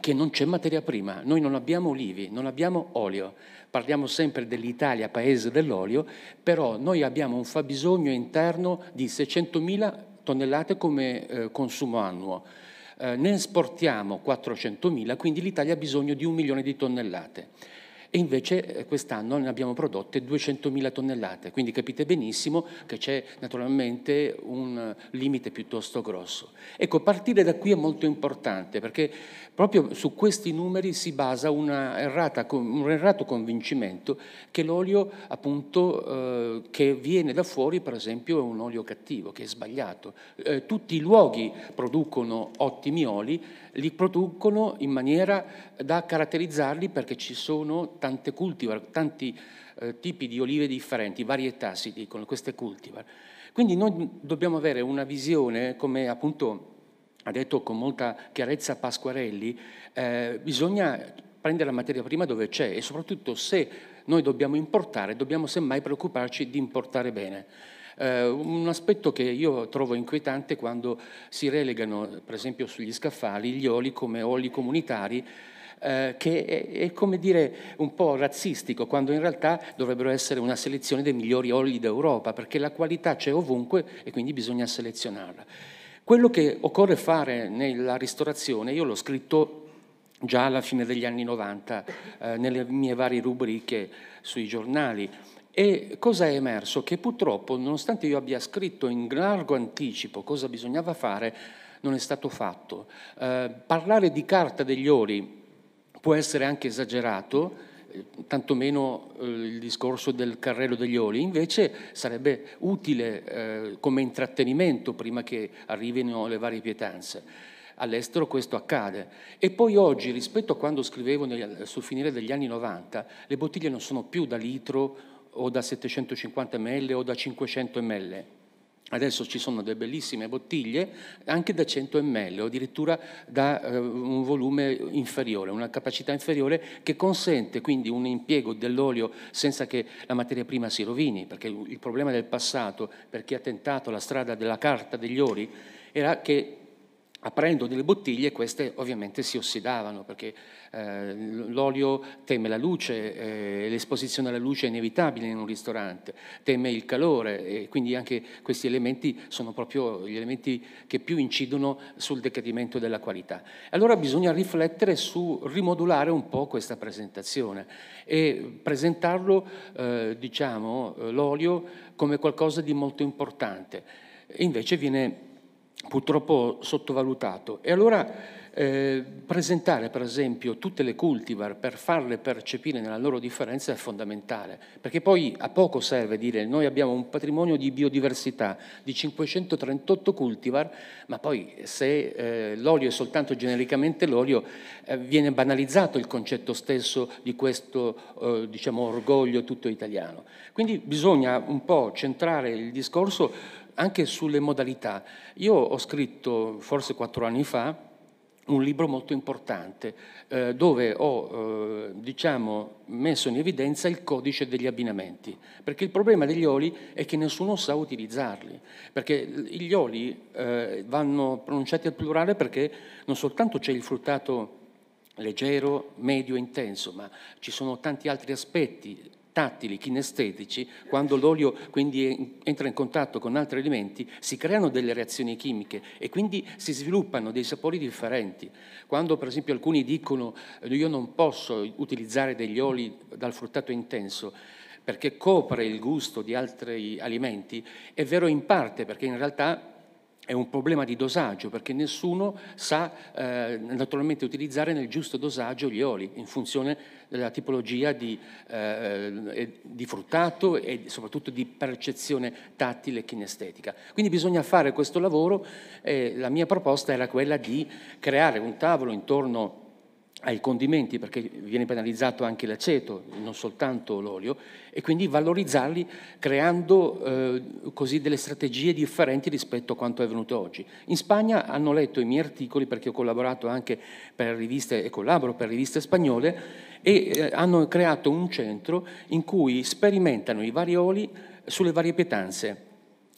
che non c'è materia prima, noi non abbiamo olivi, non abbiamo olio, parliamo sempre dell'Italia, paese dell'olio, però noi abbiamo un fabbisogno interno di 600.000 tonnellate come eh, consumo annuo, eh, ne esportiamo 400.000, quindi l'Italia ha bisogno di un milione di tonnellate e invece eh, quest'anno ne abbiamo prodotte 200.000 tonnellate, quindi capite benissimo che c'è naturalmente un limite piuttosto grosso. Ecco, partire da qui è molto importante perché proprio su questi numeri si basa errata, un errato convincimento che l'olio appunto eh, che viene da fuori per esempio è un olio cattivo, che è sbagliato. Eh, tutti i luoghi producono ottimi oli, li producono in maniera da caratterizzarli perché ci sono tante cultivar, tanti eh, tipi di olive differenti, varietà si dicono, queste cultivar. Quindi noi dobbiamo avere una visione, come appunto ha detto con molta chiarezza Pasquarelli, eh, bisogna prendere la materia prima dove c'è e soprattutto se noi dobbiamo importare, dobbiamo semmai preoccuparci di importare bene. Eh, un aspetto che io trovo inquietante quando si relegano, per esempio, sugli scaffali gli oli come oli comunitari eh, che è, è, come dire un po' razzistico, quando in realtà dovrebbero essere una selezione dei migliori oli d'Europa, perché la qualità c'è ovunque e quindi bisogna selezionarla. Quello che occorre fare nella ristorazione, io l'ho scritto già alla fine degli anni 90 eh, nelle mie varie rubriche sui giornali, e cosa è emerso? Che purtroppo, nonostante io abbia scritto in largo anticipo cosa bisognava fare, non è stato fatto. Eh, parlare di carta degli ori può essere anche esagerato, eh, tantomeno eh, il discorso del carrello degli oli, invece sarebbe utile eh, come intrattenimento prima che arrivino le varie pietanze. All'estero questo accade. E poi oggi, rispetto a quando scrivevo nel, sul finire degli anni 90, le bottiglie non sono più da litro o da 750 ml o da 500 ml Adesso ci sono delle bellissime bottiglie anche da 100 ml o addirittura da eh, un volume inferiore, una capacità inferiore che consente quindi un impiego dell'olio senza che la materia prima si rovini, perché il problema del passato, per chi ha tentato la strada della carta degli ori, era che aprendo delle bottiglie queste ovviamente si ossidavano perché eh, l'olio teme la luce, eh, l'esposizione alla luce è inevitabile in un ristorante, teme il calore e quindi anche questi elementi sono proprio gli elementi che più incidono sul decadimento della qualità. Allora bisogna riflettere su rimodulare un po' questa presentazione e presentarlo, eh, diciamo, eh, l'olio come qualcosa di molto importante. E invece viene purtroppo sottovalutato. E allora eh, presentare per esempio tutte le cultivar per farle percepire nella loro differenza è fondamentale, perché poi a poco serve dire noi abbiamo un patrimonio di biodiversità di 538 cultivar, ma poi se eh, l'olio è soltanto genericamente l'olio eh, viene banalizzato il concetto stesso di questo eh, diciamo, orgoglio tutto italiano. Quindi bisogna un po' centrare il discorso anche sulle modalità. Io ho scritto, forse quattro anni fa, un libro molto importante eh, dove ho eh, diciamo, messo in evidenza il codice degli abbinamenti, perché il problema degli oli è che nessuno sa utilizzarli, perché gli oli eh, vanno pronunciati al plurale perché non soltanto c'è il fruttato leggero, medio e intenso, ma ci sono tanti altri aspetti, tattili, kinestetici, quando l'olio quindi entra in contatto con altri alimenti, si creano delle reazioni chimiche e quindi si sviluppano dei sapori differenti. Quando per esempio alcuni dicono eh, io non posso utilizzare degli oli dal fruttato intenso, perché copre il gusto di altri alimenti, è vero in parte, perché in realtà è un problema di dosaggio perché nessuno sa eh, naturalmente utilizzare nel giusto dosaggio gli oli in funzione della tipologia di, eh, di fruttato e soprattutto di percezione tattile e kinestetica. Quindi bisogna fare questo lavoro e la mia proposta era quella di creare un tavolo intorno a ai condimenti perché viene penalizzato anche l'aceto, non soltanto l'olio, e quindi valorizzarli creando eh, così delle strategie differenti rispetto a quanto è avvenuto oggi. In Spagna hanno letto i miei articoli perché ho collaborato anche per riviste e collaboro per riviste spagnole e eh, hanno creato un centro in cui sperimentano i vari oli sulle varie pietanze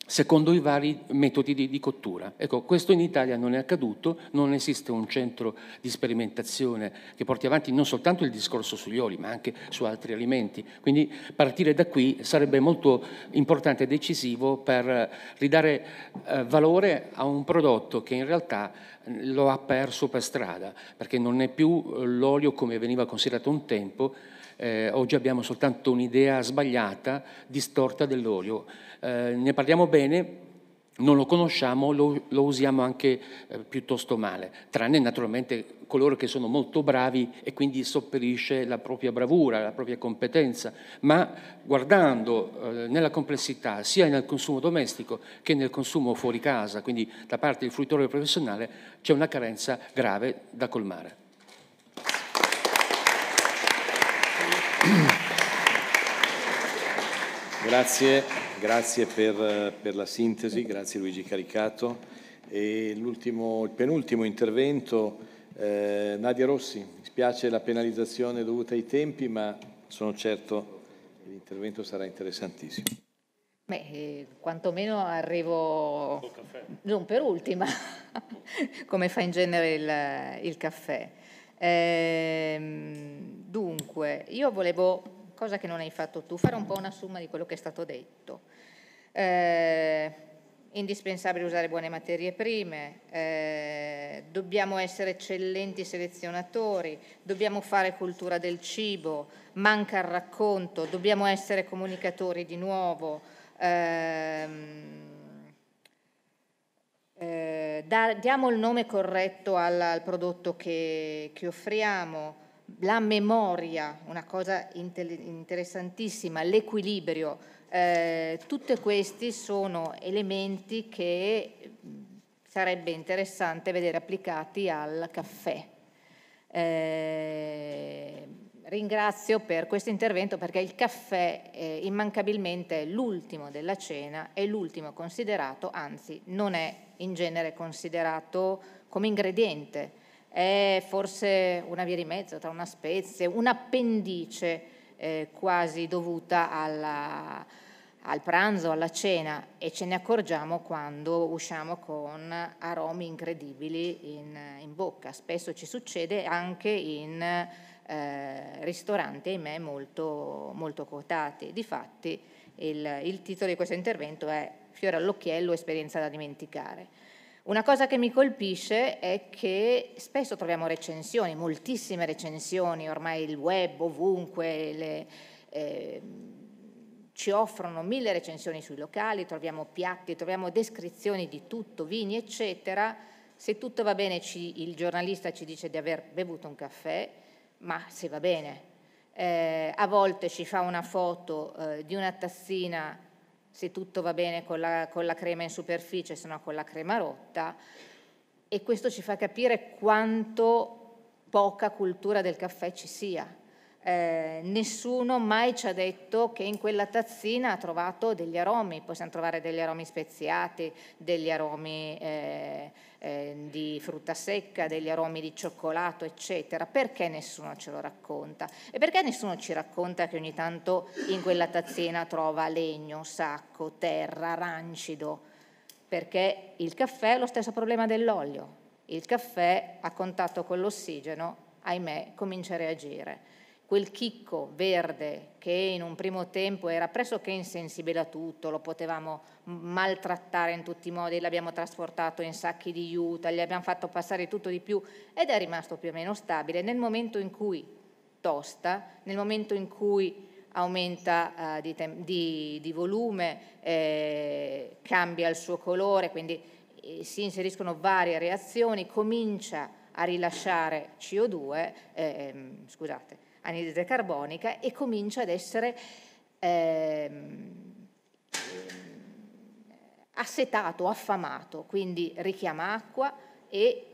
secondo i vari metodi di, di, cottura. Ecco, questo in Italia non è accaduto, non esiste un centro di sperimentazione che porti avanti non soltanto il discorso sugli oli, ma anche su altri alimenti. Quindi partire da qui sarebbe molto importante e decisivo per eh, ridare eh, valore a un prodotto che in realtà eh, lo ha perso per strada, perché non è più eh, l'olio come veniva considerato un tempo, eh, oggi abbiamo soltanto un'idea sbagliata, distorta dell'olio eh, ne parliamo bene, non lo conosciamo, lo, lo usiamo anche eh, piuttosto male, tranne naturalmente coloro che sono molto bravi e quindi sopperisce la propria bravura, la propria competenza, ma guardando eh, nella complessità sia nel consumo domestico che nel consumo fuori casa, quindi da parte del fruitore professionale, c'è una carenza grave da colmare. Grazie. Grazie per, per, la sintesi, grazie Luigi Caricato. E l'ultimo, il penultimo intervento, eh, Nadia Rossi. Mi spiace la penalizzazione dovuta ai tempi, ma sono certo che l'intervento sarà interessantissimo. Beh, eh, quantomeno arrivo non per ultima, [laughs] come fa in genere il, il caffè. Eh, dunque, io volevo cosa che non hai fatto tu, fare un po' una somma di quello che è stato detto. Eh, indispensabile usare buone materie prime, eh, dobbiamo essere eccellenti selezionatori, dobbiamo fare cultura del cibo, manca il racconto, dobbiamo essere comunicatori di nuovo, ehm, eh, da, diamo il nome corretto al, al prodotto che, che offriamo, la memoria, una cosa interessantissima, l'equilibrio, eh, tutti questi sono elementi che sarebbe interessante vedere applicati al caffè. Eh, ringrazio per questo intervento perché il caffè eh, immancabilmente è l'ultimo della cena, è l'ultimo considerato, anzi non è in genere considerato come ingrediente è forse una via di mezzo tra una spezie, un'appendice eh, quasi dovuta alla, al pranzo, alla cena e ce ne accorgiamo quando usciamo con aromi incredibili in, in bocca. Spesso ci succede anche in eh, ristoranti, ahimè, molto, molto quotati. Difatti il, il titolo di questo intervento è Fiore all'occhiello, esperienza da dimenticare una cosa che mi colpisce è che spesso troviamo recensioni, moltissime recensioni, ormai il web ovunque le, eh, ci offrono mille recensioni sui locali, troviamo piatti, troviamo descrizioni di tutto, vini eccetera. Se tutto va bene ci, il giornalista ci dice di aver bevuto un caffè, ma se va bene. Eh, a volte ci fa una foto eh, di una tazzina se tutto va bene con la, con la crema in superficie, se no con la crema rotta. E questo ci fa capire quanto poca cultura del caffè ci sia eh, nessuno mai ci ha detto che in quella tazzina ha trovato degli aromi, possiamo trovare degli aromi speziati, degli aromi eh, eh, di frutta secca, degli aromi di cioccolato, eccetera. Perché nessuno ce lo racconta? E perché nessuno ci racconta che ogni tanto in quella tazzina trova legno, sacco, terra, rancido? Perché il caffè è lo stesso problema dell'olio. Il caffè a contatto con l'ossigeno, ahimè, comincia a reagire quel chicco verde che in un primo tempo era pressoché insensibile a tutto, lo potevamo maltrattare in tutti i modi, l'abbiamo trasportato in sacchi di juta, gli abbiamo fatto passare tutto di più ed è rimasto più o meno stabile. Nel momento in cui tosta, nel momento in cui aumenta eh, di, tem- di, di, volume, eh, cambia il suo colore, quindi eh, si inseriscono varie reazioni, comincia a rilasciare CO2, eh, ehm, scusate, anidride carbonica e comincia ad essere ehm, assetato, affamato, quindi richiama acqua e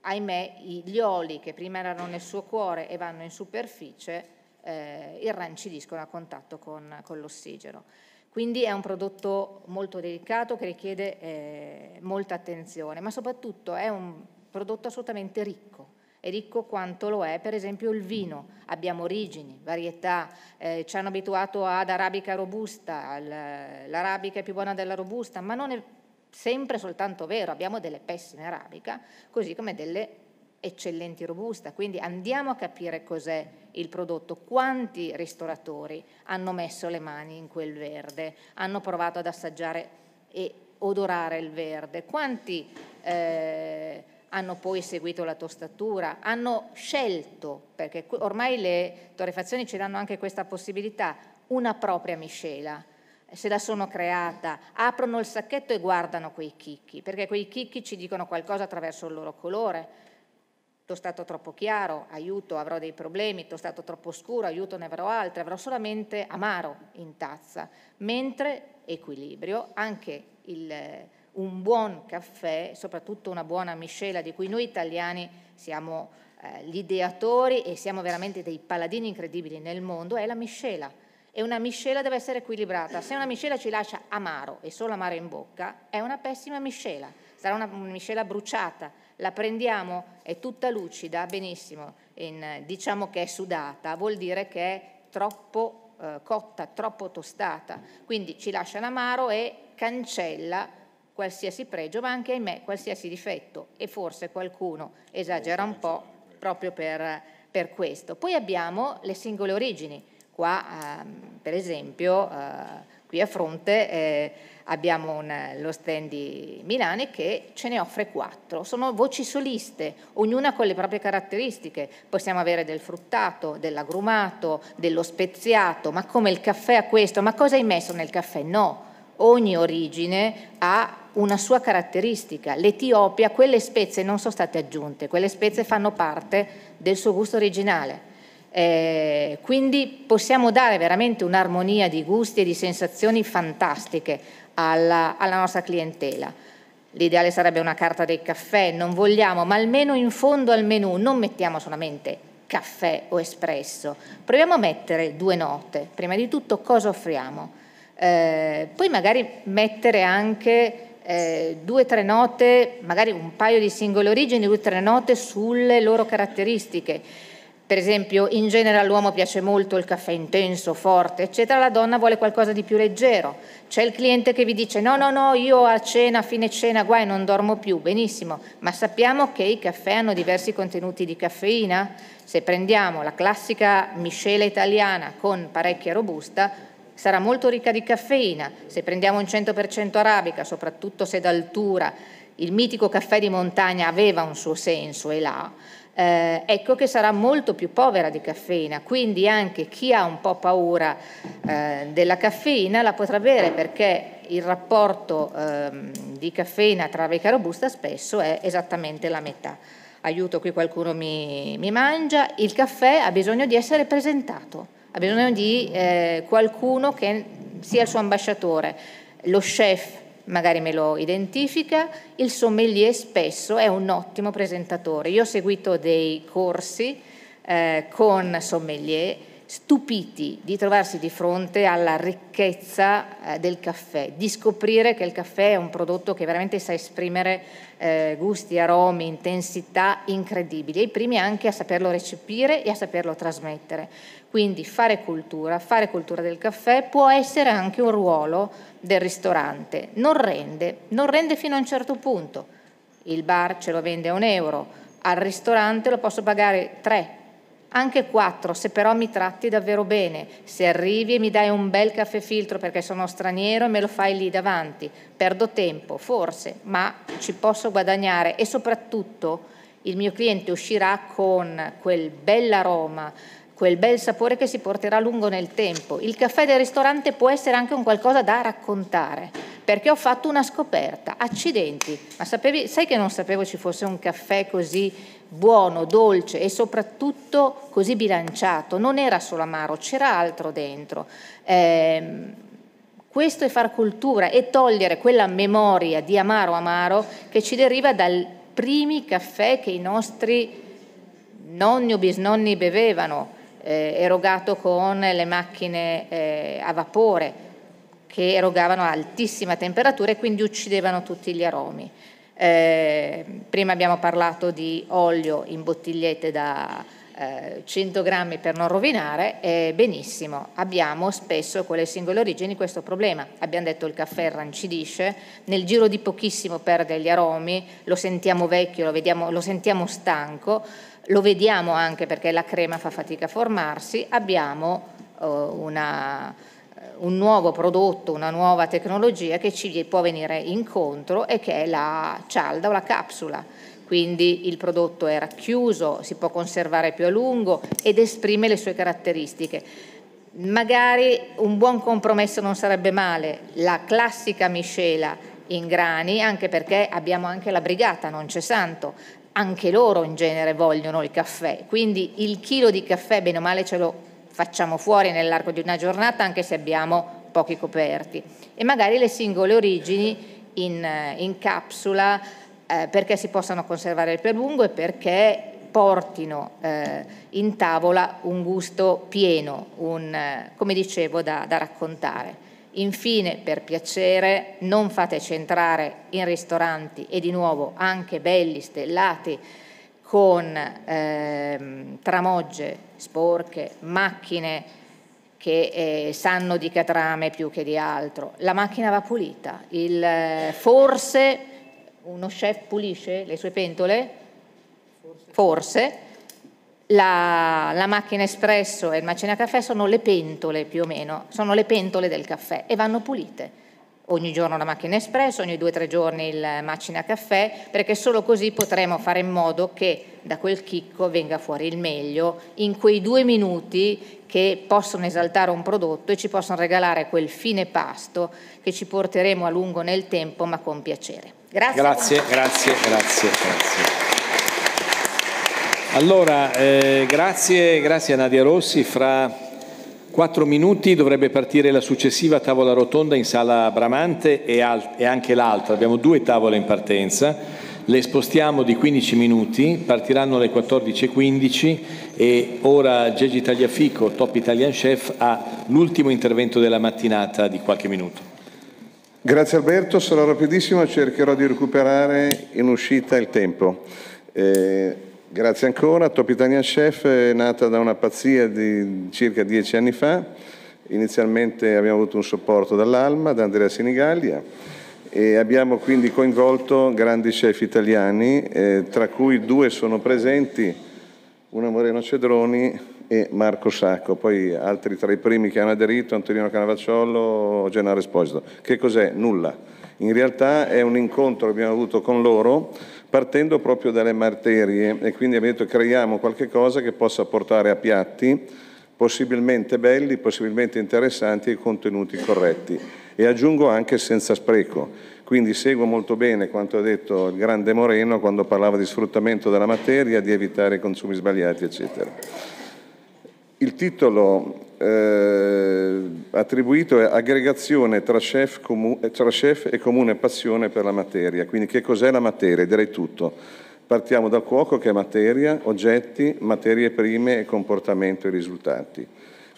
ahimè gli oli che prima erano nel suo cuore e vanno in superficie eh, irrancidiscono a contatto con, con l'ossigeno. Quindi è un prodotto molto delicato che richiede eh, molta attenzione, ma soprattutto è un prodotto assolutamente ricco, è ricco quanto lo è per esempio il vino. Abbiamo origini, varietà, eh, ci hanno abituato ad arabica robusta, l'arabica è più buona della robusta, ma non è sempre soltanto vero, abbiamo delle pessime arabica, così come delle eccellenti robusta. Quindi andiamo a capire cos'è il prodotto, quanti ristoratori hanno messo le mani in quel verde, hanno provato ad assaggiare e odorare il verde, quanti... Eh, hanno poi seguito la tostatura, hanno scelto, perché ormai le torrefazioni ci danno anche questa possibilità, una propria miscela se la sono creata, aprono il sacchetto e guardano quei chicchi, perché quei chicchi ci dicono qualcosa attraverso il loro colore. Tostato troppo chiaro, aiuto, avrò dei problemi, tostato troppo scuro, aiuto, ne avrò altri, avrò solamente amaro in tazza, mentre equilibrio, anche il un buon caffè, soprattutto una buona miscela di cui noi italiani siamo eh, gli ideatori e siamo veramente dei paladini incredibili nel mondo, è la miscela. E una miscela deve essere equilibrata. Se una miscela ci lascia amaro e solo amaro in bocca, è una pessima miscela. Sarà una, miscela bruciata. La prendiamo, è tutta lucida, benissimo, in, diciamo che è sudata, vuol dire che è troppo eh, cotta, troppo tostata. Quindi ci lascia l'amaro e cancella qualsiasi pregio, ma anche, ahimè, qualsiasi difetto e forse qualcuno esagera un po' proprio per, per questo. Poi abbiamo le singole origini. Qua, ehm, per esempio, eh, qui a fronte eh, abbiamo un, lo stand di Milani che ce ne offre quattro. Sono voci soliste, ognuna con le proprie caratteristiche. Possiamo avere del fruttato, dell'agrumato, dello speziato, ma come il caffè ha questo, ma cosa hai messo nel caffè? No, ogni origine ha una sua caratteristica. L'Etiopia, quelle spezie non sono state aggiunte, quelle spezie fanno parte del suo gusto originale. Eh, quindi possiamo dare veramente un'armonia di gusti e di sensazioni fantastiche alla, alla nostra clientela. L'ideale sarebbe una carta del caffè, non vogliamo, ma almeno in fondo al menù non mettiamo solamente caffè o espresso. Proviamo a mettere due note. Prima di tutto cosa offriamo. Eh, poi magari mettere anche eh, due o tre note, magari un paio di singole origini, due o tre note sulle loro caratteristiche. Per esempio, in genere all'uomo piace molto il caffè intenso, forte, eccetera, la donna vuole qualcosa di più leggero. C'è il cliente che vi dice no, no, no, io a cena, a fine cena, guai, non dormo più, benissimo, ma sappiamo che i caffè hanno diversi contenuti di caffeina. Se prendiamo la classica miscela italiana con parecchia robusta, Sarà molto ricca di caffeina, se prendiamo un 100% arabica, soprattutto se d'altura il mitico caffè di montagna aveva un suo senso e là, eh, ecco che sarà molto più povera di caffeina, quindi anche chi ha un po' paura eh, della caffeina la potrà avere perché il rapporto eh, di caffeina tra vecchia robusta spesso è esattamente la metà. Aiuto, qui qualcuno mi, mi mangia, il caffè ha bisogno di essere presentato ha bisogno di eh, qualcuno che sia il suo ambasciatore. Lo chef magari me lo identifica, il sommelier spesso è un ottimo presentatore. Io ho seguito dei corsi eh, con sommelier stupiti di trovarsi di fronte alla ricchezza eh, del caffè, di scoprire che il caffè è un prodotto che veramente sa esprimere eh, gusti, aromi, intensità incredibili, e i primi anche a saperlo recepire e a saperlo trasmettere. Quindi fare cultura, fare cultura del caffè può essere anche un ruolo del ristorante. Non rende, non rende fino a un certo punto. Il bar ce lo vende a un euro, al ristorante lo posso pagare tre, anche quattro, se però mi tratti davvero bene, se arrivi e mi dai un bel caffè filtro perché sono straniero e me lo fai lì davanti, perdo tempo forse, ma ci posso guadagnare e soprattutto il mio cliente uscirà con quel bell'aroma quel bel sapore che si porterà a lungo nel tempo. Il caffè del ristorante può essere anche un qualcosa da raccontare, perché ho fatto una scoperta, accidenti, ma sapevi, sai che non sapevo ci fosse un caffè così buono, dolce e soprattutto così bilanciato, non era solo amaro, c'era altro dentro. Eh, questo è far cultura e togliere quella memoria di amaro amaro che ci deriva dai primi caffè che i nostri nonni o bisnonni bevevano eh, erogato con le macchine eh, a vapore che erogavano a altissima temperatura e quindi uccidevano tutti gli aromi. Eh, prima abbiamo parlato di olio in bottigliette da 100 eh, grammi per non rovinare, eh, benissimo, abbiamo spesso con le singole origini questo problema. Abbiamo detto il caffè rancidisce, nel giro di pochissimo perde gli aromi, lo sentiamo vecchio, lo, vediamo, lo sentiamo stanco, lo vediamo anche perché la crema fa fatica a formarsi, abbiamo eh, una, eh, un nuovo prodotto, una nuova tecnologia che ci può venire incontro e che è la cialda o la capsula. Quindi il prodotto è racchiuso, si può conservare più a lungo ed esprime le sue caratteristiche. Magari un buon compromesso non sarebbe male, la classica miscela in grani, anche perché abbiamo anche la brigata, non c'è santo, anche loro in genere vogliono il caffè, quindi il chilo di caffè bene o male ce lo facciamo fuori nell'arco di una giornata anche se abbiamo pochi coperti e magari le singole origini in, eh, in capsula eh, perché si possano conservare per lungo e perché portino eh, in tavola un gusto pieno, un, eh, come dicevo, da, da raccontare. Infine, per piacere, non fateci entrare in ristoranti e di nuovo anche belli, stellati, con eh, tramogge sporche, macchine che eh, sanno di catrame più che di altro. La macchina va pulita. Il, eh, forse uno chef pulisce le sue pentole? Forse. forse la, la, macchina espresso e il macina caffè sono le pentole più o meno, sono le pentole del caffè e vanno pulite. Ogni giorno la macchina espresso, ogni due o tre giorni il macina caffè, perché solo così potremo fare in modo che da quel chicco venga fuori il meglio in quei due minuti che possono esaltare un prodotto e ci possono regalare quel fine pasto che ci porteremo a lungo nel tempo ma con piacere. Grazie, grazie, grazie. grazie. grazie. Allora, eh, grazie, grazie a Nadia Rossi. Fra quattro minuti dovrebbe partire la successiva tavola rotonda in sala Bramante e, al- e anche l'altra. Abbiamo due tavole in partenza. Le spostiamo di 15 minuti, partiranno alle 14.15 e ora Gigi Tagliafico, top Italian chef, ha l'ultimo intervento della mattinata di qualche minuto. Grazie Alberto, sarò rapidissimo, cercherò di recuperare in uscita il tempo. Eh... Grazie ancora. Top Italian Chef è nata da una pazzia di circa dieci anni fa. Inizialmente abbiamo avuto un supporto dall'Alma, da Andrea Sinigallia e abbiamo quindi coinvolto grandi chef italiani, eh, tra cui due sono presenti, una Moreno Cedroni e Marco Sacco, poi altri tra i primi che hanno aderito, Antonino Canavacciolo, Gennaro Esposito. Che cos'è? Nulla. In realtà è un incontro che abbiamo avuto con loro partendo proprio dalle materie e quindi abbiamo detto creiamo qualche cosa che possa portare a piatti possibilmente belli, possibilmente interessanti e contenuti corretti. E aggiungo anche senza spreco. Quindi seguo molto bene quanto ha detto il grande Moreno quando parlava di sfruttamento della materia, di evitare consumi sbagliati, eccetera. Il titolo eh, attribuito è aggregazione tra chef, tra chef, e comune passione per la materia. Quindi che cos'è la materia? Direi tutto. Partiamo dal cuoco che è materia, oggetti, materie prime e comportamento e risultati.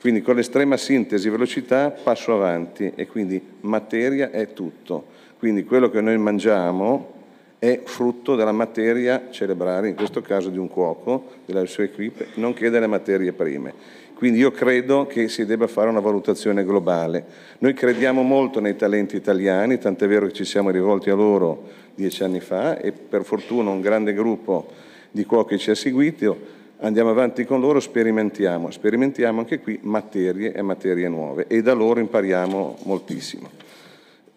Quindi con l'estrema sintesi velocità passo avanti e quindi materia è tutto. Quindi quello che noi mangiamo è frutto della materia cerebrale, in questo caso di un cuoco, della sua equipe, nonché delle materie prime. Quindi io credo che si debba fare una valutazione globale. Noi crediamo molto nei talenti italiani, tant'è vero che ci siamo rivolti a loro dieci anni fa e per fortuna un grande gruppo di cuochi ci ha seguito. Andiamo avanti con loro, sperimentiamo, sperimentiamo anche qui materie e materie nuove e da loro impariamo moltissimo.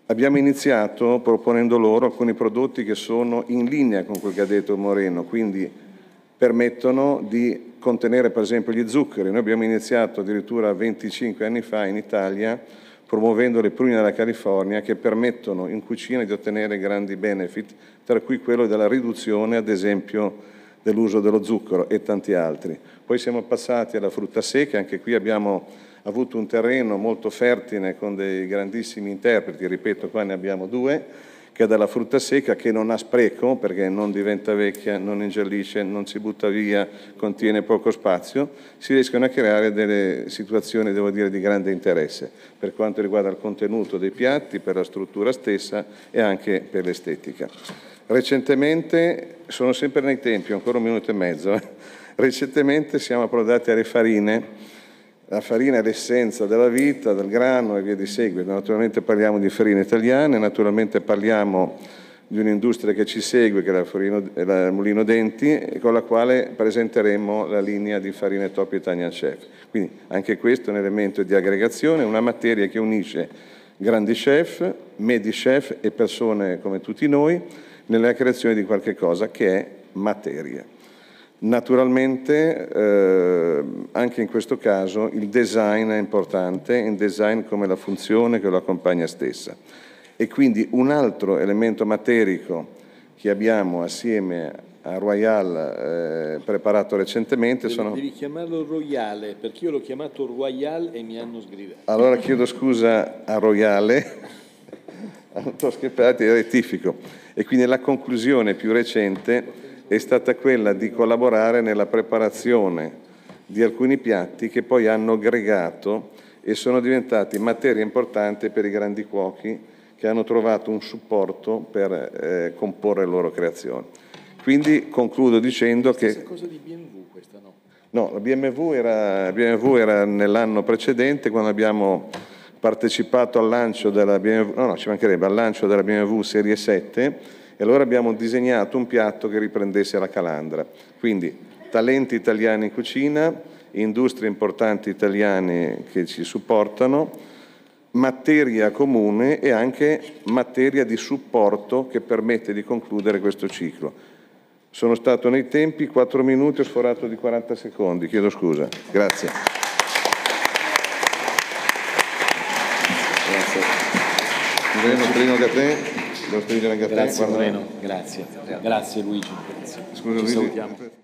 Abbiamo iniziato proponendo loro alcuni prodotti che sono in linea con quel che ha detto Moreno, quindi permettono di contenere per esempio gli zuccheri. Noi abbiamo iniziato addirittura 25 anni fa in Italia promuovendo le prune della California che permettono in cucina di ottenere grandi benefit, tra cui quello della riduzione ad esempio dell'uso dello zucchero e tanti altri. Poi siamo passati alla frutta secca, anche qui abbiamo avuto un terreno molto fertile con dei grandissimi interpreti, ripeto qua ne abbiamo due, che dalla frutta secca che non ha spreco perché non diventa vecchia, non ingiallisce, non si butta via, contiene poco spazio, si riescono a creare delle situazioni, devo dire, di grande interesse per quanto riguarda il contenuto dei piatti, per la struttura stessa e anche per l'estetica. Recentemente, sono sempre nei tempi, ancora un minuto e mezzo, eh, recentemente siamo approdati alle farine la farina è l'essenza della vita, del grano e via di seguito. Naturalmente parliamo di farine italiane, naturalmente parliamo di un'industria che ci segue, che è la, Forino, la Mulino Denti, con la quale presenteremo la linea di farine top Italian Chef. Quindi anche questo è un elemento di aggregazione, una materia che unisce grandi chef, medi chef e persone come tutti noi nella creazione di qualche cosa che è materia. Naturalmente eh, anche in questo caso il design è importante, il design come la funzione che lo accompagna stessa. E quindi un altro elemento materico che abbiamo assieme a Royal eh, preparato recentemente devi, sono... Devi chiamarlo Royale, perché io l'ho chiamato Royale e mi hanno sgridato. Allora chiedo scusa a Royale, a Tosche Prati, rettifico. E quindi la conclusione più recente è stata quella di collaborare nella preparazione di alcuni piatti che poi hanno aggregato e sono diventati materia importante per i grandi cuochi che hanno trovato un supporto per eh, comporre le loro creazioni. Quindi concludo dicendo che... Stessa cosa di BMW questa no? No, la BMW era, era nell'anno precedente quando abbiamo partecipato al lancio della BMW, no, no, ci mancherebbe, al lancio della BMW Serie 7 e allora abbiamo disegnato un piatto che riprendesse la calandra. Quindi talenti italiani in cucina, industrie importanti italiane che ci supportano, materia comune e anche materia di supporto che permette di concludere questo ciclo. Sono stato nei tempi 4 minuti, ho sforato di 40 secondi, chiedo scusa. Grazie. Grazie. Andremo prima che a Devo Grazie, Moreno. Grazie. Grazie Luigi. Grazie. Scusa, Ci Luigi. salutiamo.